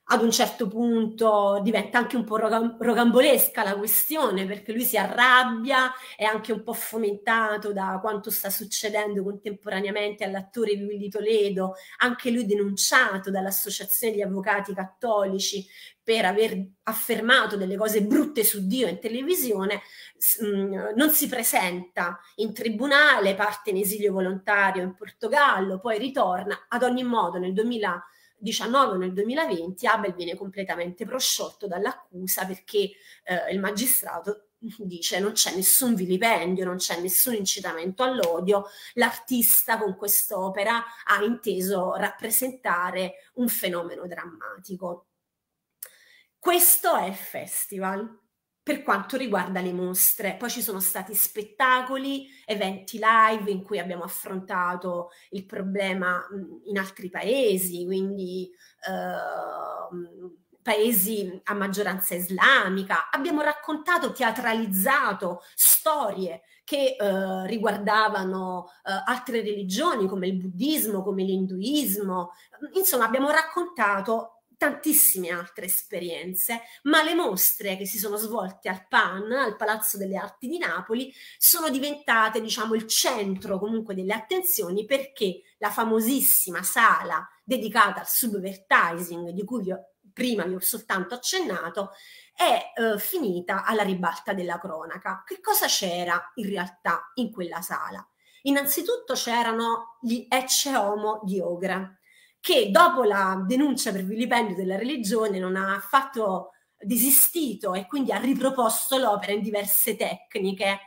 [SPEAKER 4] ad un certo punto diventa anche un po' rocambolesca la questione perché lui si arrabbia, è anche un po' fomentato da quanto sta succedendo contemporaneamente all'attore Willy Toledo, anche lui denunciato dall'Associazione di Avvocati Cattolici per aver affermato delle cose brutte su Dio in televisione, mm, non si presenta in tribunale, parte in esilio volontario in Portogallo, poi ritorna, ad ogni modo nel 2000 2019 o nel 2020 Abel viene completamente prosciolto dall'accusa perché eh, il magistrato dice non c'è nessun vilipendio, non c'è nessun incitamento all'odio, l'artista con quest'opera ha inteso rappresentare un fenomeno drammatico. Questo è il festival per quanto riguarda le mostre. Poi ci sono stati spettacoli, eventi live in cui abbiamo affrontato il problema in altri paesi, quindi eh, paesi a maggioranza islamica. Abbiamo raccontato, teatralizzato storie che eh, riguardavano eh, altre religioni come il buddismo, come l'induismo. Insomma, abbiamo raccontato tantissime altre esperienze, ma le mostre che si sono svolte al PAN, al Palazzo delle Arti di Napoli, sono diventate, diciamo, il centro comunque delle attenzioni perché la famosissima sala dedicata al subvertising, di cui vi ho, prima vi ho soltanto accennato, è eh, finita alla ribalta della cronaca. Che cosa c'era in realtà in quella sala? Innanzitutto c'erano gli Ecce Homo di Ogre, che dopo la denuncia per vilipendio della religione non ha affatto desistito e quindi ha riproposto l'opera in diverse tecniche, eh,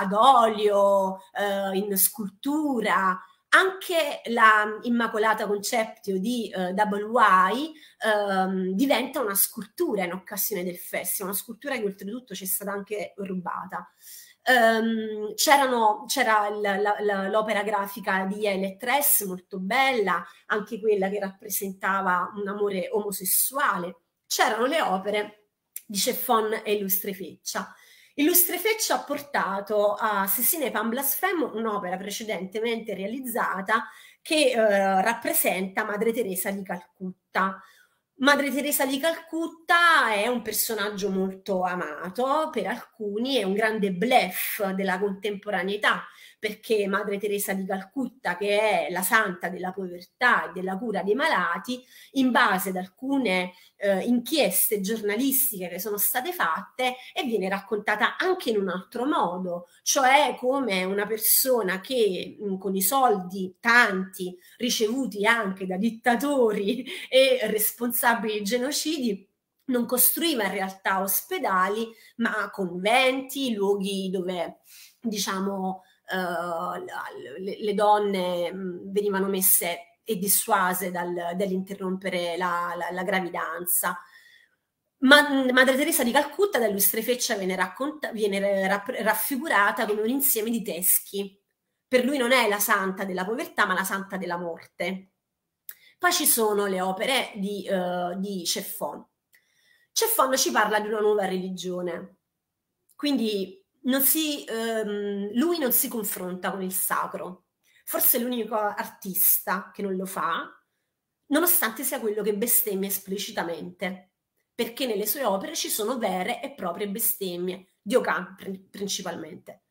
[SPEAKER 4] ad olio, eh, in scultura, anche la Immacolata Conceptio di eh, WY ehm, diventa una scultura in occasione del festival, una scultura che oltretutto ci è stata anche rubata. Um, c'era la, la, l'opera grafica di Yele Tress, molto bella, anche quella che rappresentava un amore omosessuale. C'erano le opere di Ceffon e Illustre Feccia. Illustre Feccia ha portato a Sessine Pan Blasfemo un'opera precedentemente realizzata che eh, rappresenta Madre Teresa di Calcutta, Madre Teresa di Calcutta è un personaggio molto amato per alcuni, è un grande blef della contemporaneità perché Madre Teresa di Calcutta, che è la santa della povertà e della cura dei malati, in base ad alcune eh, inchieste giornalistiche che sono state fatte e viene raccontata anche in un altro modo, cioè come una persona che mh, con i soldi tanti ricevuti anche da dittatori e responsabili di genocidi non costruiva in realtà ospedali, ma conventi, luoghi dove diciamo uh, le, le, donne mm, venivano messe e dissuase dal, dall'interrompere la, la, la gravidanza. Ma, mm, Madre Teresa di Calcutta da Luis Trefeccia viene, racconta, viene rapp- raffigurata come un insieme di teschi. Per lui non è la santa della povertà, ma la santa della morte. Poi ci sono le opere di, uh, di Ceffon. Ceffon ci parla di una nuova religione, quindi non si, ehm, lui non si confronta con il sacro, forse è l'unico artista che non lo fa, nonostante sia quello che bestemmia esplicitamente, perché nelle sue opere ci sono vere e proprie bestemmie, Dio Kant principalmente.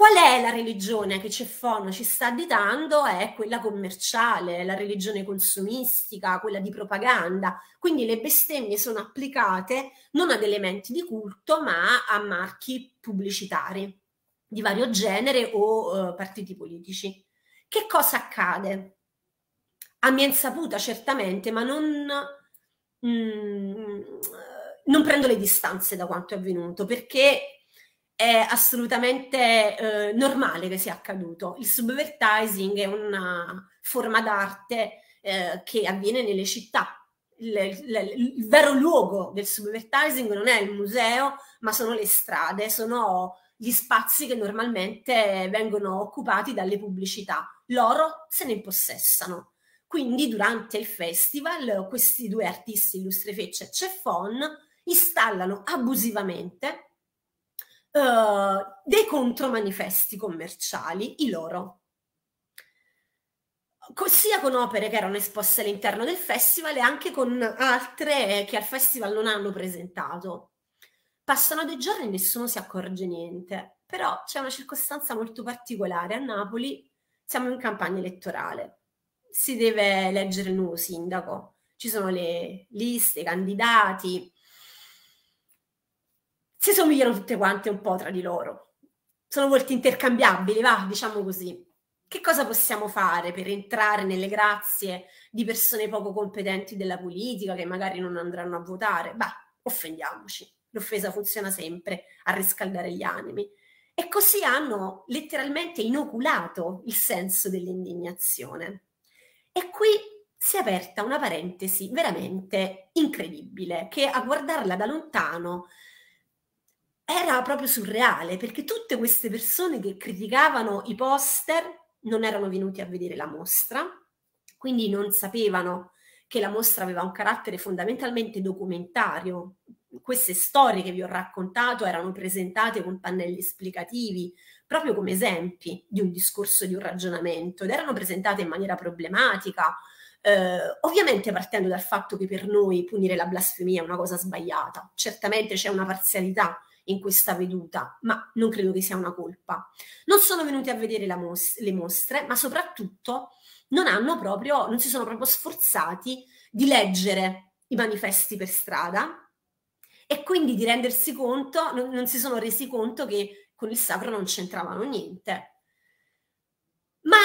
[SPEAKER 4] Qual è la religione che Cefono ci sta ditando? È quella commerciale, la religione consumistica, quella di propaganda. Quindi le bestemmie sono applicate non ad elementi di culto, ma a marchi pubblicitari di vario genere o eh, partiti politici. Che cosa accade? A mia insaputa certamente, ma non, mh, mm, non prendo le distanze da quanto è avvenuto, perché è assolutamente eh, normale che sia accaduto. Il subvertising è una forma d'arte eh, che avviene nelle città. Il, il, il, vero luogo del subvertising non è il museo, ma sono le strade, sono gli spazi che normalmente vengono occupati dalle pubblicità. Loro se ne impossessano. Quindi durante il festival questi due artisti, Illustre Fecce e Ceffon, installano abusivamente eh, dei contromanifesti commerciali, i loro. Sia con opere che erano esposte all'interno del festival e anche con altre che al festival non hanno presentato. Passano dei giorni e nessuno si accorge niente, però c'è una circostanza molto particolare. A Napoli siamo in campagna elettorale, si deve eleggere il nuovo sindaco, ci sono le liste, i candidati, si somigliano tutte quante un po' tra di loro. Sono volti intercambiabili, va, diciamo così. Che cosa possiamo fare per entrare nelle grazie di persone poco competenti della politica che magari non andranno a votare? Beh, offendiamoci. L'offesa funziona sempre a riscaldare gli animi. E così hanno letteralmente inoculato il senso dell'indignazione. E qui si è aperta una parentesi veramente incredibile che a guardarla da lontano era proprio surreale perché tutte queste persone che criticavano i poster non erano venuti a vedere la mostra, quindi non sapevano che la mostra aveva un carattere fondamentalmente documentario. Queste storie che vi ho raccontato erano presentate con pannelli esplicativi, proprio come esempi di un discorso, di un ragionamento, ed erano presentate in maniera problematica, eh, ovviamente partendo dal fatto che per noi punire la blasfemia è una cosa sbagliata, certamente c'è una parzialità in questa veduta, ma non credo che sia una colpa. Non sono venuti a vedere mos- le mostre, ma soprattutto non, hanno proprio, non si sono proprio sforzati di leggere i manifesti per strada e quindi di rendersi conto, non, non si sono resi conto che con il sacro non c'entravano niente. Ma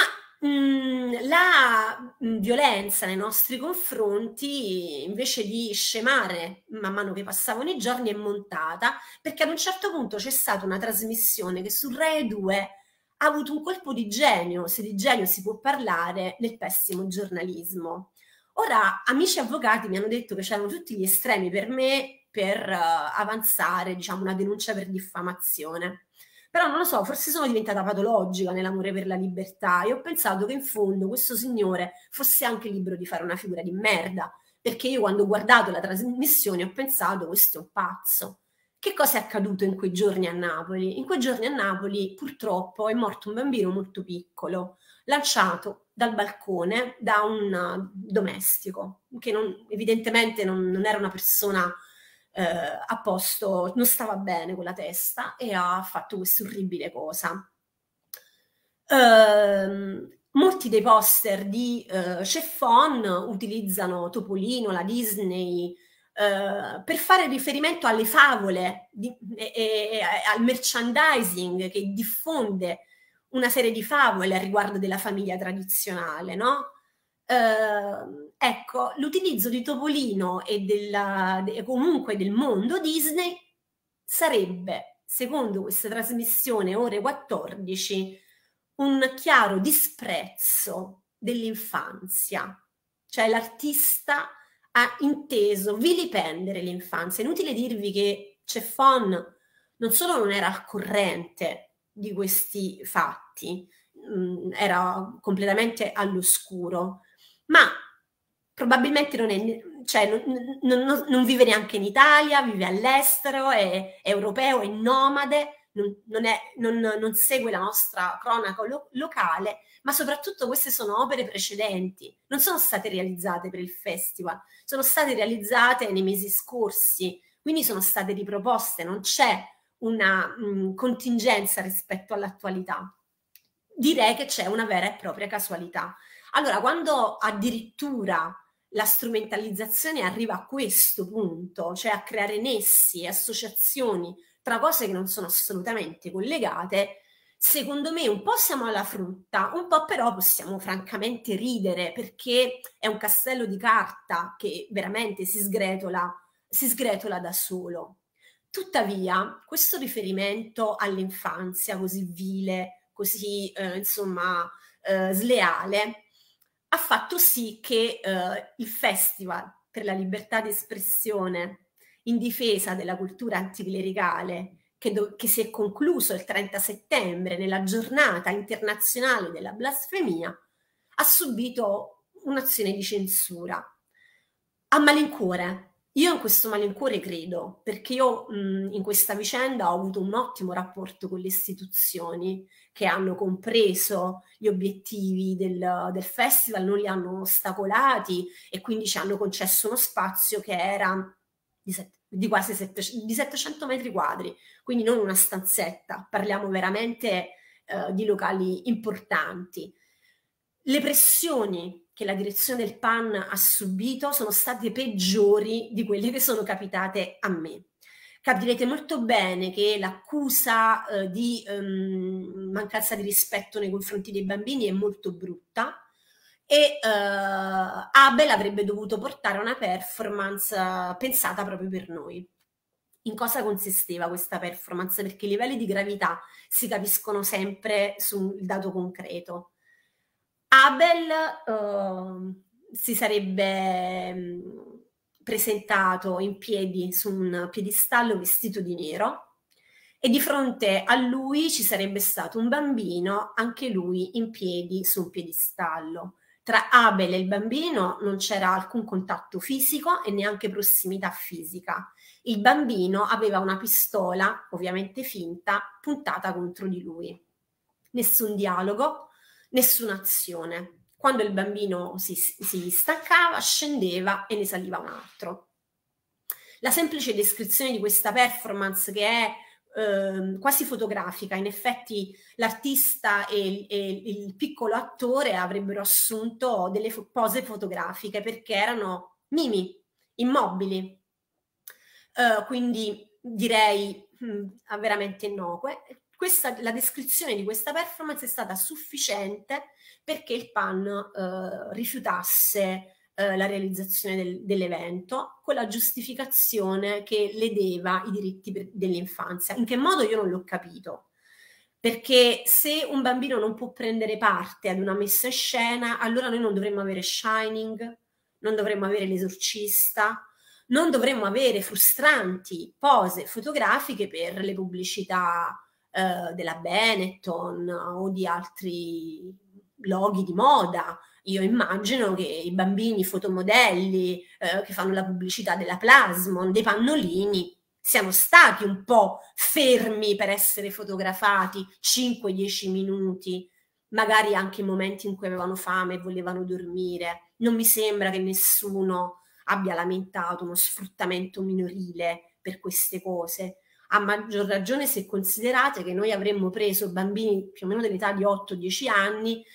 [SPEAKER 4] Mm, la mm, violenza nei nostri confronti, invece di scemare man mano che passavano i giorni, è montata, perché ad un certo punto c'è stata una trasmissione che su Rai 2 ha avuto un colpo di genio, se di genio si può parlare, nel pessimo giornalismo. Ora, amici avvocati mi hanno detto che c'erano tutti gli estremi per me per uh, avanzare, diciamo, una denuncia per diffamazione. Però non lo so, forse sono diventata patologica nell'amore per la libertà e ho pensato che in fondo questo signore fosse anche libero di fare una figura di merda, perché io quando ho guardato la trasmissione ho pensato questo è un pazzo. Che cosa è accaduto in quei giorni a Napoli? In quei giorni a Napoli purtroppo è morto un bambino molto piccolo, lanciato dal balcone da un eh, domestico, che non, evidentemente non, non era una persona eh, a posto, non stava bene con la testa e ha fatto questa orribile cosa. Eh, molti dei poster di eh, Cheffon utilizzano Topolino, la Disney, Uh, per fare riferimento alle favole di, e, e, e, al merchandising che diffonde una serie di favole a riguardo della famiglia tradizionale, no? Eh, ecco, l'utilizzo di Topolino e, della, e comunque del mondo Disney sarebbe, secondo questa trasmissione, ore 14, un chiaro disprezzo dell'infanzia. Cioè l'artista ha inteso vilipendere l'infanzia. Inutile dirvi che Ceffon non solo non era al corrente di questi fatti, mh, mm, era completamente all'oscuro, ma probabilmente non, è, cioè, non, non, non vive neanche in Italia, vive all'estero, è, è europeo, è nomade, è, non, segue la nostra cronaca lo, locale, ma soprattutto queste sono opere precedenti, non sono state realizzate per il festival, sono state realizzate nei mesi scorsi, quindi sono state riproposte, non c'è una mh, mm, contingenza rispetto all'attualità. Direi che c'è una vera e propria casualità. Allora, quando addirittura la strumentalizzazione arriva a questo punto, cioè a creare nessi e associazioni tra cose che non sono assolutamente collegate, secondo me un po' siamo alla frutta, un po' però possiamo francamente ridere perché è un castello di carta che veramente si sgretola, si sgretola da solo. Tuttavia, questo riferimento all'infanzia così vile, così eh, insomma eh, sleale, ha fatto sì che eh, il Festival per la libertà di espressione in difesa della cultura anticlericale, che, do- che si è concluso il 30 settembre nella giornata internazionale della blasfemia, ha subito un'azione di censura. A malincuore, io a questo malincuore credo, perché io mh, mhmm, in questa vicenda ho avuto un ottimo rapporto con le istituzioni che hanno compreso gli obiettivi del, del festival, non li hanno ostacolati e quindi ci hanno concesso uno spazio che era di, set, di quasi sette, di 700 metri quadri, quindi non una stanzetta, parliamo veramente eh, di locali importanti. Le pressioni che la direzione del PAN ha subito sono state peggiori di quelle che sono capitate a me. Capirete molto bene che l'accusa eh, di ehm, mancanza di rispetto nei confronti dei bambini è molto brutta e eh, Abel avrebbe dovuto portare a una performance eh, pensata proprio per noi. In cosa consisteva questa performance? Perché i livelli di gravità si capiscono sempre sul dato concreto Abel uh, si sarebbe mm, presentato in piedi su un piedistallo vestito di nero e di fronte a lui ci sarebbe stato un bambino, anche lui in piedi su un piedistallo. Tra Abel e il bambino non c'era alcun contatto fisico e neanche prossimità fisica. Il bambino aveva una pistola, ovviamente finta, puntata contro di lui. Nessun dialogo, nessuna azione. Quando il bambino si, si staccava, scendeva e ne saliva un altro. La semplice descrizione di questa performance che è eh, quasi fotografica, in effetti l'artista e, e, il piccolo attore avrebbero assunto delle fo- pose fotografiche perché erano mimi, immobili. Uh, quindi direi mh, mm, veramente innocue questa, la descrizione di questa performance è stata sufficiente perché il PAN eh, rifiutasse eh, la realizzazione del, dell'evento con la giustificazione che ledeva i diritti dell'infanzia. In che modo io non l'ho capito perché se un bambino non può prendere parte ad una messa in scena, allora noi non dovremmo avere Shining, non dovremmo avere l'esorcista, non dovremmo avere frustranti pose fotografiche per le pubblicità eh, della Benetton o di altri loghi di moda. Io immagino che i bambini fotomodelli eh, che fanno la pubblicità della Plasmon, dei pannolini, siano stati un po' fermi per essere fotografati 5-10 minuti, magari anche in momenti in cui avevano fame e volevano dormire. Non mi sembra che nessuno abbia lamentato uno sfruttamento minorile per queste cose a maggior ragione se considerate che noi avremmo preso bambini più o meno dell'età di 8-10 anni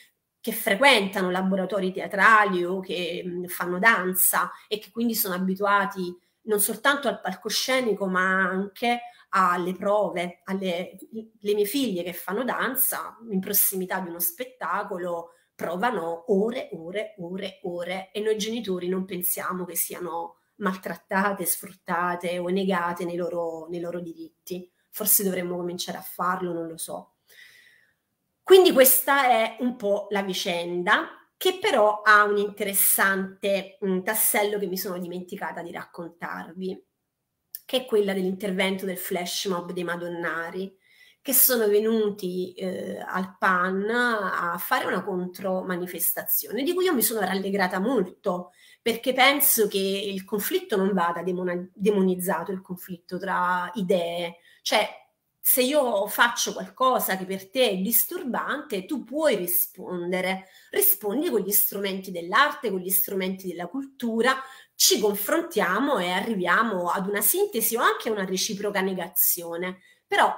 [SPEAKER 4] che frequentano laboratori teatrali o che mh, fanno danza e che quindi sono abituati non soltanto al palcoscenico ma anche alle prove, alle le mie figlie che fanno danza in prossimità di uno spettacolo provano ore, ore, ore, ore e noi genitori non pensiamo che siano maltrattate, sfruttate o negate nei loro, nei loro diritti. Forse dovremmo cominciare a farlo, non lo so. Quindi questa è un po' la vicenda che però ha un interessante mh, tassello che mi sono dimenticata di raccontarvi, che è quella dell'intervento del flash mob dei Madonnari, che sono venuti eh, al PAN a fare una contromanifestazione, di cui io mi sono rallegrata molto, perché penso che il conflitto non vada demona- demonizzato, il conflitto tra idee, cioè se io faccio qualcosa che per te è disturbante, tu puoi rispondere, rispondi con gli strumenti dell'arte, con gli strumenti della cultura, ci confrontiamo e arriviamo ad una sintesi o anche a una reciproca negazione, però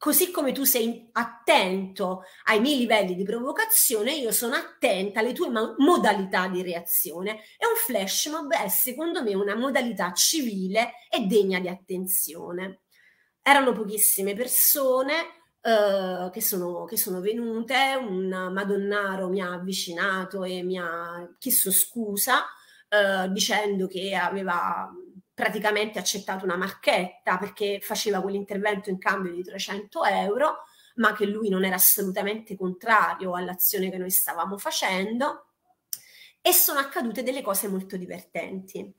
[SPEAKER 4] Così come tu sei attento ai miei livelli di provocazione, io sono attenta alle tue ma- modalità di reazione. E un flash mob è, secondo me, una modalità civile e degna di attenzione. Erano pochissime persone, Uh, che, sono, che, sono, venute, un Madonnaro mi ha avvicinato e mi ha chiesto scusa uh, dicendo che aveva praticamente accettato una marchetta perché faceva quell'intervento in cambio di 300 euro, ma che lui non era assolutamente contrario all'azione che noi stavamo facendo e sono accadute delle cose molto divertenti.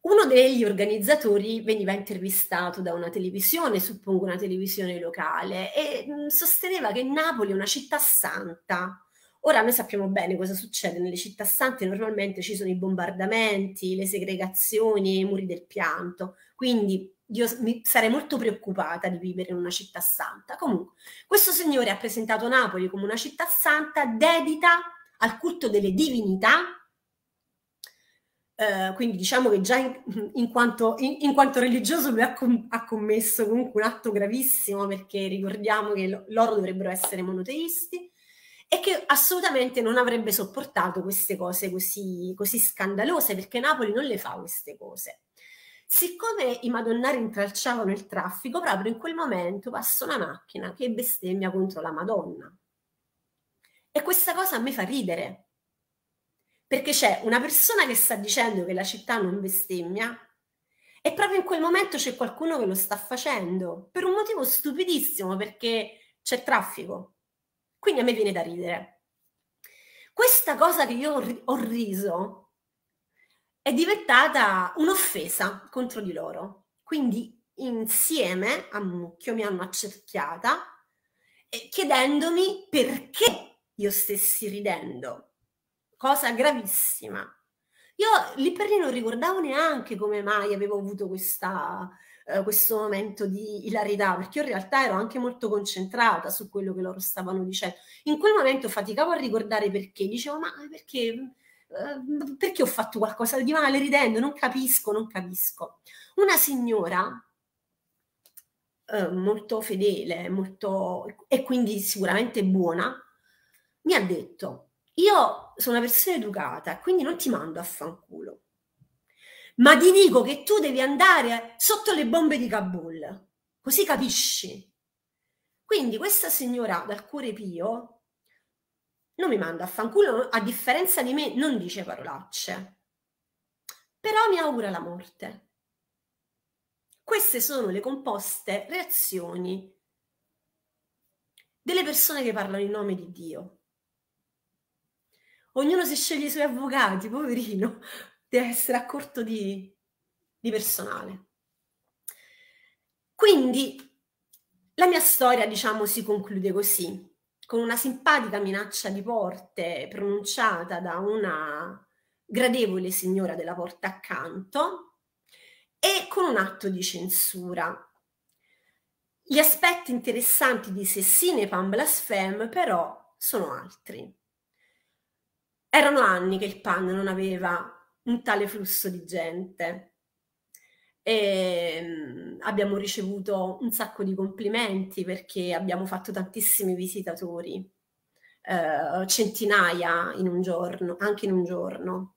[SPEAKER 4] Uno degli organizzatori veniva intervistato da una televisione, suppongo una televisione locale, e mm, sosteneva che Napoli è una città santa, Ora noi sappiamo bene cosa succede nelle città sante, normalmente ci sono i bombardamenti, le segregazioni, i muri del pianto, quindi io mi sarei molto preoccupata di vivere in una città santa. Comunque, questo signore ha presentato Napoli come una città santa dedita al culto delle divinità, eh, quindi diciamo che già in, in, quanto, in, in quanto, religioso lui ha, com- ha, commesso comunque un atto gravissimo perché ricordiamo che lo- loro dovrebbero essere monoteisti e che assolutamente non avrebbe sopportato queste cose così, così scandalose perché Napoli non le fa queste cose. Siccome i madonnari intralciavano il traffico, proprio in quel momento passa una macchina che bestemmia contro la Madonna. E questa cosa a me fa ridere, perché c'è una persona che sta dicendo che la città non bestemmia e proprio in quel momento c'è qualcuno che lo sta facendo, per un motivo stupidissimo, perché c'è traffico. Quindi a me viene da ridere. Questa cosa che io ho riso è diventata un'offesa contro di loro. Quindi insieme a Mucchio mi hanno accerchiata chiedendomi perché io stessi ridendo. Cosa gravissima. Io lì per lì non ricordavo neanche come mai avevo avuto questa, eh, questo momento di ilarità, perché io in realtà ero anche molto concentrata su quello che loro stavano dicendo. In quel momento faticavo a ricordare perché, dicevo ma perché eh, perché ho fatto qualcosa di male ridendo, non capisco, non capisco. Una signora eh, molto fedele molto, e quindi sicuramente buona mi ha detto, io sono una persona educata, quindi non ti mando a fanculo ma ti dico che tu devi andare sotto le bombe di Kabul, così capisci. Quindi questa signora dal cuore pio non mi manda a fanculo, a differenza di me non dice parolacce, però mi augura la morte. Queste sono le composte reazioni delle persone che parlano in nome di Dio. Ognuno si sceglie i suoi avvocati, poverino, deve essere a corto di, di personale. Quindi la mia storia, diciamo, si conclude così, con una simpatica minaccia di porte pronunciata da una gradevole signora della porta accanto e con un atto di censura. Gli aspetti interessanti di Sessine e Pan Blasfem però sono altri. Erano anni che il Pan non aveva un tale flusso di gente. E ehm, abbiamo ricevuto un sacco di complimenti perché abbiamo fatto tantissimi visitatori, eh, centinaia in un giorno, anche in un giorno.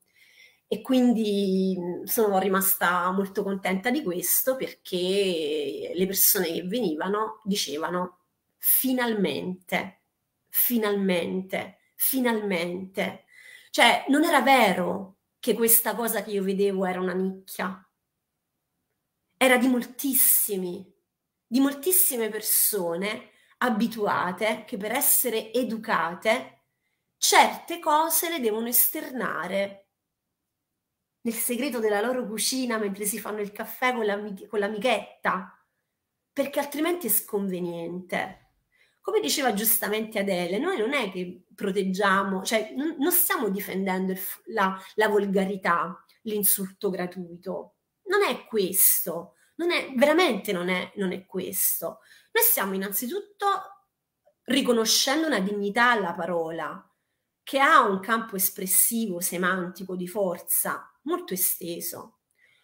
[SPEAKER 4] E quindi sono rimasta molto contenta di questo perché le persone che venivano dicevano finalmente, finalmente, finalmente. Cioè non era vero che questa cosa che io vedevo era una nicchia. Era di moltissimi, di moltissime persone abituate che per essere educate certe cose le devono esternare nel segreto della loro cucina mentre si fanno il caffè con, l'amichetta, perché altrimenti è sconveniente come diceva giustamente Adele, noi non è che proteggiamo, cioè non, non stiamo difendendo il, la, la volgarità, l'insulto gratuito. Non è questo, non è, veramente non è, non è questo. Noi stiamo innanzitutto riconoscendo una dignità alla parola che ha un campo espressivo, semantico, di forza molto esteso.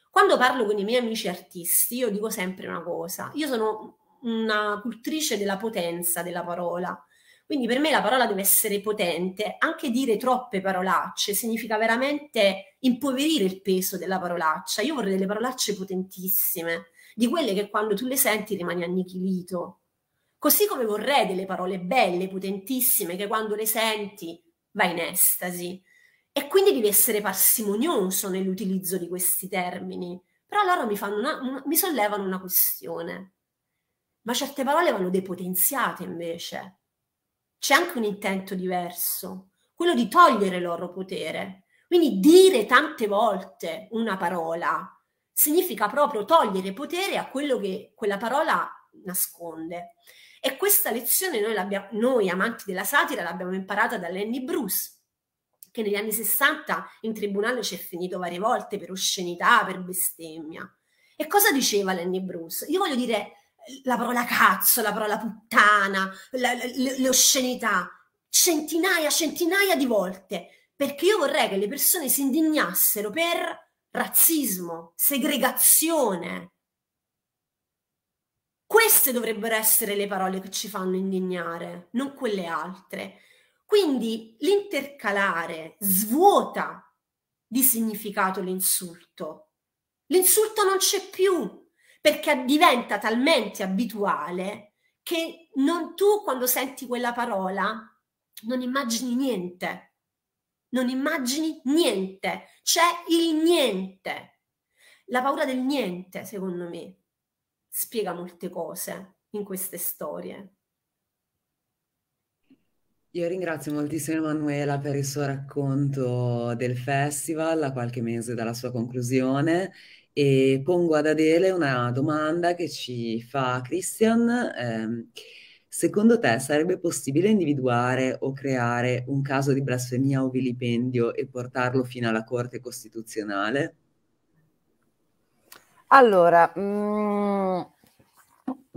[SPEAKER 4] Quando parlo con i miei amici artisti, io dico sempre una cosa, io sono una cultrice della potenza della parola. Quindi per me la parola deve essere potente, anche dire troppe parolacce significa veramente impoverire il peso della parolaccia. Io vorrei delle parolacce potentissime, di quelle che quando tu le senti rimani annichilito. Così come vorrei delle parole belle, potentissime, che quando le senti vai in estasi. E quindi devi essere parsimonioso nell'utilizzo di questi termini. Però loro mi, una, una, mi sollevano una questione ma certe parole vanno depotenziate invece. C'è anche un intento diverso, quello di togliere il loro potere. Quindi dire tante volte una parola significa proprio togliere potere a quello che quella parola nasconde. E questa lezione noi, noi amanti della satira l'abbiamo imparata da Lenny Bruce, che negli anni 60 in tribunale ci è finito varie volte per oscenità, per bestemmia. E cosa diceva Lenny Bruce? Io voglio dire la parola cazzo, la parola puttana, la, le, le oscenità, centinaia, centinaia di volte, perché io vorrei che le persone si indignassero per razzismo, segregazione. Queste dovrebbero essere le parole che ci fanno indignare, non quelle altre. Quindi l'intercalare svuota di significato l'insulto. L'insulto non c'è più, perché diventa talmente abituale che non tu quando senti quella parola non immagini niente, non immagini niente, c'è il niente. La paura del niente, secondo me, spiega molte cose in queste storie.
[SPEAKER 1] Io ringrazio moltissimo Emanuela per il suo racconto del festival a qualche mese dalla sua conclusione e pongo ad Adele una domanda che ci fa Christian. Eh, secondo te sarebbe possibile individuare o creare un caso di blasfemia o vilipendio e portarlo fino alla Corte Costituzionale?
[SPEAKER 3] Allora, mh,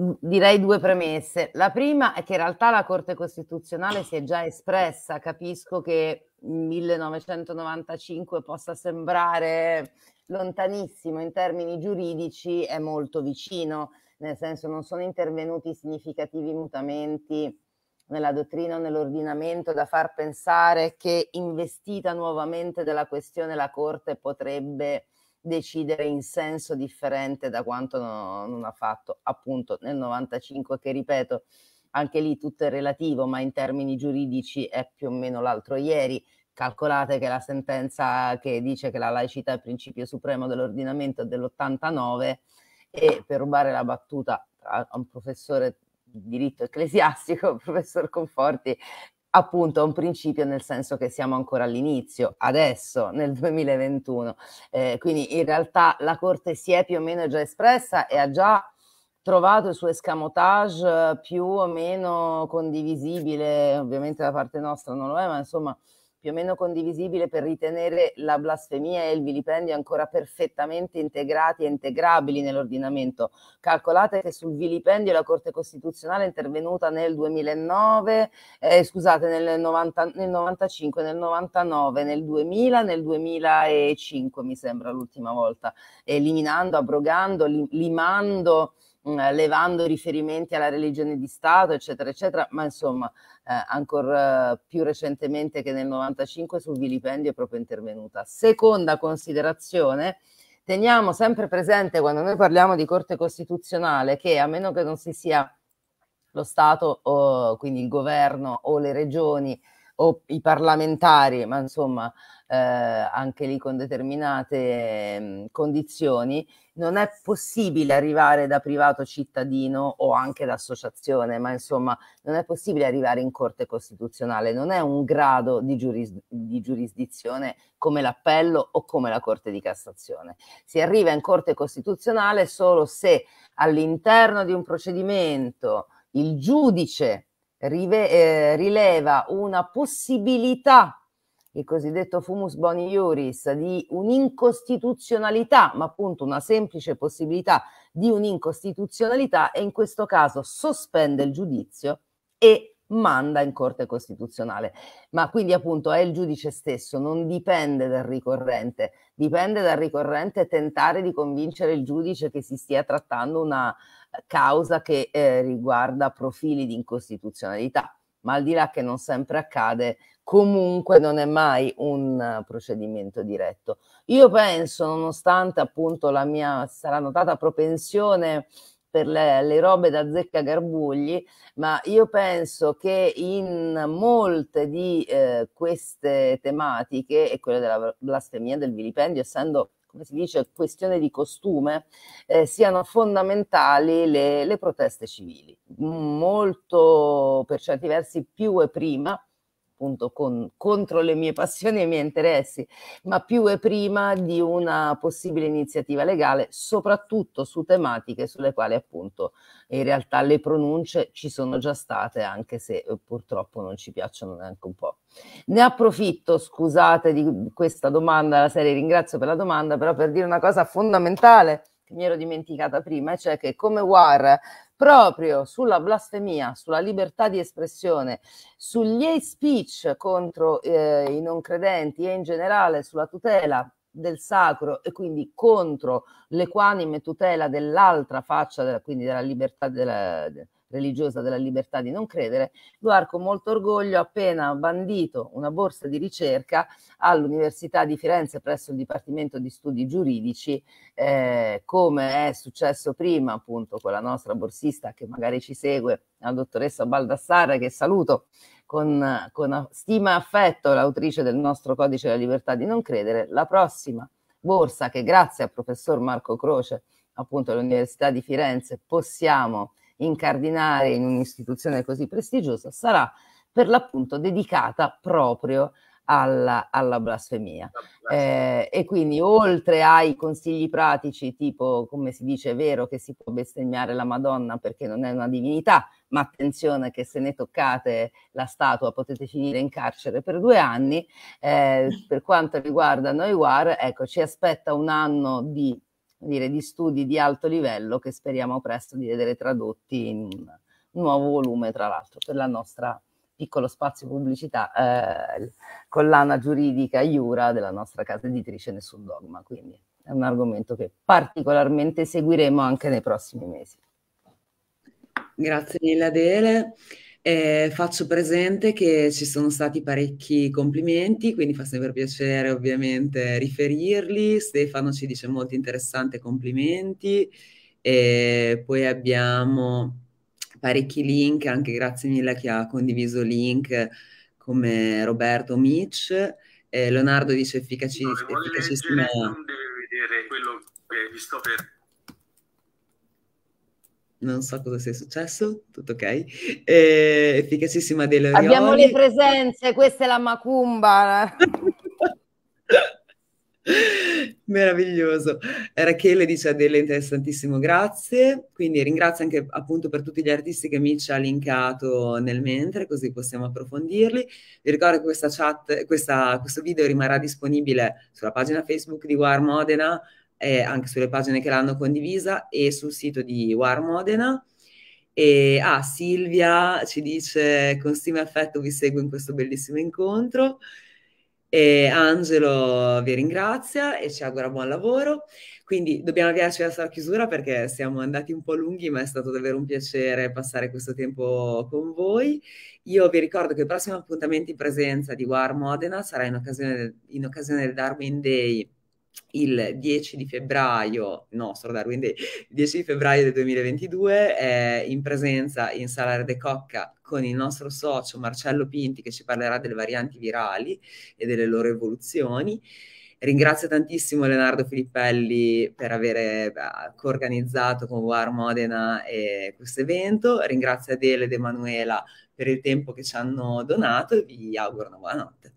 [SPEAKER 3] mm, direi due premesse. La prima è che in realtà la Corte Costituzionale si è già espressa. Capisco che 1995 possa sembrare lontanissimo in termini giuridici è molto vicino, nel senso non sono intervenuti significativi mutamenti nella dottrina o nell'ordinamento da far pensare che investita nuovamente della questione la Corte potrebbe decidere in senso differente da quanto no, non ha fatto appunto nel 95 che ripeto anche lì tutto è relativo ma in termini giuridici è più o meno l'altro ieri Calcolate che la sentenza che dice che la laicità è il principio supremo dell'ordinamento è dell'89 e per rubare la battuta a un professore di diritto ecclesiastico, il professor Conforti, appunto è un principio nel senso che siamo ancora all'inizio, adesso nel 2021. Eh, quindi in realtà la Corte si è più o meno già espressa e ha già trovato il suo escamotage più o meno condivisibile, ovviamente da parte nostra non lo è, ma insomma più o meno condivisibile per ritenere la blasfemia e il vilipendio ancora perfettamente integrati e integrabili nell'ordinamento. Calcolate che sul vilipendio la Corte Costituzionale è intervenuta nel 2009, eh, scusate, nel, 90, nel 95, nel 99, nel 2000, nel 2005 mi sembra l'ultima volta, eliminando, abrogando, limando Mm, levando riferimenti alla religione di Stato, eccetera, eccetera, ma insomma, eh, ancora eh, più recentemente che nel 95 sul vilipendio è proprio intervenuta. Seconda considerazione, teniamo sempre presente quando noi parliamo di Corte Costituzionale che a meno che non si sia lo Stato, o, quindi il governo o le regioni o i parlamentari, ma insomma eh, anche lì con determinate eh, condizioni, non è possibile arrivare da privato cittadino o anche da associazione, ma insomma non è possibile arrivare in Corte Costituzionale, non è un grado di, giuris- di giurisdizione come l'appello o come la Corte di Cassazione. Si arriva in Corte Costituzionale solo se all'interno di un procedimento il giudice rive- eh, rileva una possibilità il cosiddetto fumus boni iuris di un'incostituzionalità, ma appunto una semplice possibilità di un'incostituzionalità e in questo caso sospende il giudizio e manda in Corte Costituzionale. Ma quindi appunto è il giudice stesso, non dipende dal ricorrente, dipende dal ricorrente tentare di convincere il giudice che si stia trattando una causa che eh, riguarda profili di incostituzionalità. Ma al di là che non sempre accade, comunque non è mai un procedimento diretto. Io penso, nonostante appunto la mia sarà notata propensione per le, le robe da zecca garbugli, ma io penso che in molte di eh, queste tematiche, e quella della blasfemia, del vilipendio, essendo come si dice, questione di costume, eh, siano fondamentali le, le proteste civili, molto per certi versi più e prima appunto con, contro le mie passioni e i miei interessi, ma più e prima di una possibile iniziativa legale, soprattutto su tematiche sulle quali appunto in realtà le pronunce ci sono già state, anche se eh, purtroppo non ci piacciono neanche un po'. Ne approfitto, scusate di questa domanda, la serie ringrazio per la domanda, però per dire una cosa fondamentale che mi ero dimenticata prima, cioè che come War proprio sulla blasfemia, sulla libertà di espressione, sugli hate speech contro eh, i non credenti e in generale sulla tutela del sacro e quindi contro l'equanime tutela dell'altra faccia, della, quindi della libertà della, religiosa della libertà di non credere, Luar con molto orgoglio ha appena bandito una borsa di ricerca all'Università di Firenze presso il Dipartimento di Studi Giuridici, eh, come è successo prima appunto con la nostra borsista che magari ci segue, la dottoressa Baldassarre, che saluto con, con stima e affetto, l'autrice del nostro Codice della Libertà di non credere, la prossima borsa che grazie al professor Marco Croce appunto all'Università di Firenze possiamo incardinare in un'istituzione così prestigiosa sarà per l'appunto dedicata proprio alla, alla blasfemia. Eh, e quindi oltre ai consigli pratici, tipo come si dice è vero che si può bestemmiare la Madonna perché non è una divinità, ma attenzione che se ne toccate la statua potete finire in carcere per due anni, eh, per quanto riguarda noi war, ecco, ci aspetta un anno di dire, di studi di alto livello che speriamo presto di vedere tradotti in un nuovo volume, tra l'altro, per la nostra piccolo spazio pubblicità, eh, collana giuridica Iura della nostra casa editrice Nessun Dogma, quindi è un argomento che particolarmente seguiremo anche nei prossimi mesi.
[SPEAKER 1] Grazie mille Adele. Eh, faccio presente che ci sono stati parecchi complimenti, quindi fa sempre piacere ovviamente riferirli. Stefano ci dice molto interessante, complimenti. E poi abbiamo parecchi link, anche grazie mille a chi ha condiviso link come Roberto Mitch. Eh, Leonardo dice efficaci, no, efficacissima. Non
[SPEAKER 2] devi vedere quello che vi sto per
[SPEAKER 1] non so cosa sia successo, tutto ok. Eh, efficacissima delle orioli. Abbiamo le
[SPEAKER 3] presenze, questa è la macumba.
[SPEAKER 1] Meraviglioso. Rachele dice Adele interessantissimo, grazie. Quindi ringrazio anche appunto per tutti gli artisti che mi ci ha linkato nel mentre, così possiamo approfondirli. Vi ricordo che questa chat, questa, questo video rimarrà disponibile sulla pagina Facebook di War Modena eh, anche sulle pagine che l'hanno condivisa e sul sito di War Modena. E, ah, Silvia ci dice con stima e affetto vi seguo in questo bellissimo incontro. E Angelo vi ringrazia e ci augura buon lavoro. Quindi dobbiamo avviarci verso la chiusura perché siamo andati un po' lunghi, ma è stato davvero un piacere passare questo tempo con voi. Io vi ricordo che il prossimo appuntamento in presenza di War Modena sarà in occasione in occasione del Darwin Day il 10 di febbraio, nostro Darwin Day, il 10 di febbraio del 2022, eh, in presenza in Sala Rede Cocca con il nostro socio Marcello Pinti che ci parlerà delle varianti virali e delle loro evoluzioni. Ringrazio tantissimo Leonardo Filippelli per aver ah, organizzato con War Modena eh, questo evento, ringrazio Adele ed Emanuela per il tempo che ci hanno donato e vi auguro una buona notte.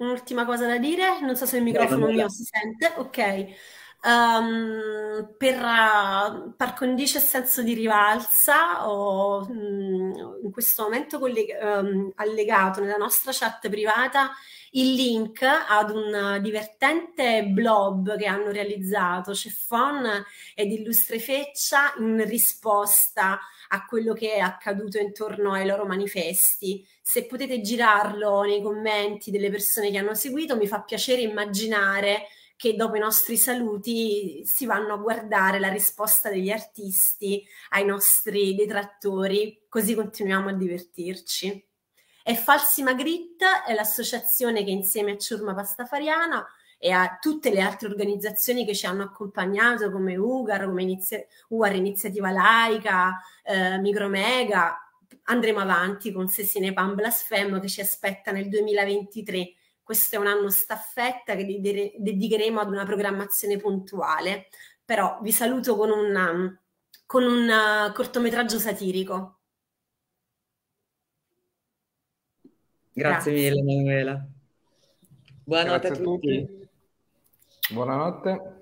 [SPEAKER 4] Un'ultima cosa da dire, non so se il microfono mio si sente, ok. Um, per uh, par condicio e senso di rivalsa ho mh, mm, in questo momento colleg- um, ehm, allegato nella nostra chat privata il link ad un divertente blob che hanno realizzato Ceffon ed Illustre Feccia in risposta a a quello che è accaduto intorno ai loro manifesti. Se potete girarlo nei commenti delle persone che hanno seguito, mi fa piacere immaginare che dopo i nostri saluti si vanno a guardare la risposta degli artisti ai nostri detrattori, così continuiamo a divertirci. E Falsi Magritte è l'associazione che insieme a Ciurma Pastafariana e a tutte le altre organizzazioni che ci hanno accompagnato come UGAR, come inizia- UAR Iniziativa Laica, eh, Micromega, andremo avanti con Sessine Pan Blasfemo che ci aspetta nel 2023. Questo è un anno staffetta che ded- dedicheremo ad una programmazione puntuale, però vi saluto con un, um, con un uh, cortometraggio satirico.
[SPEAKER 2] Grazie, Grazie. mille Manuela. Buonanotte a tutti. tutti. Buonanotte.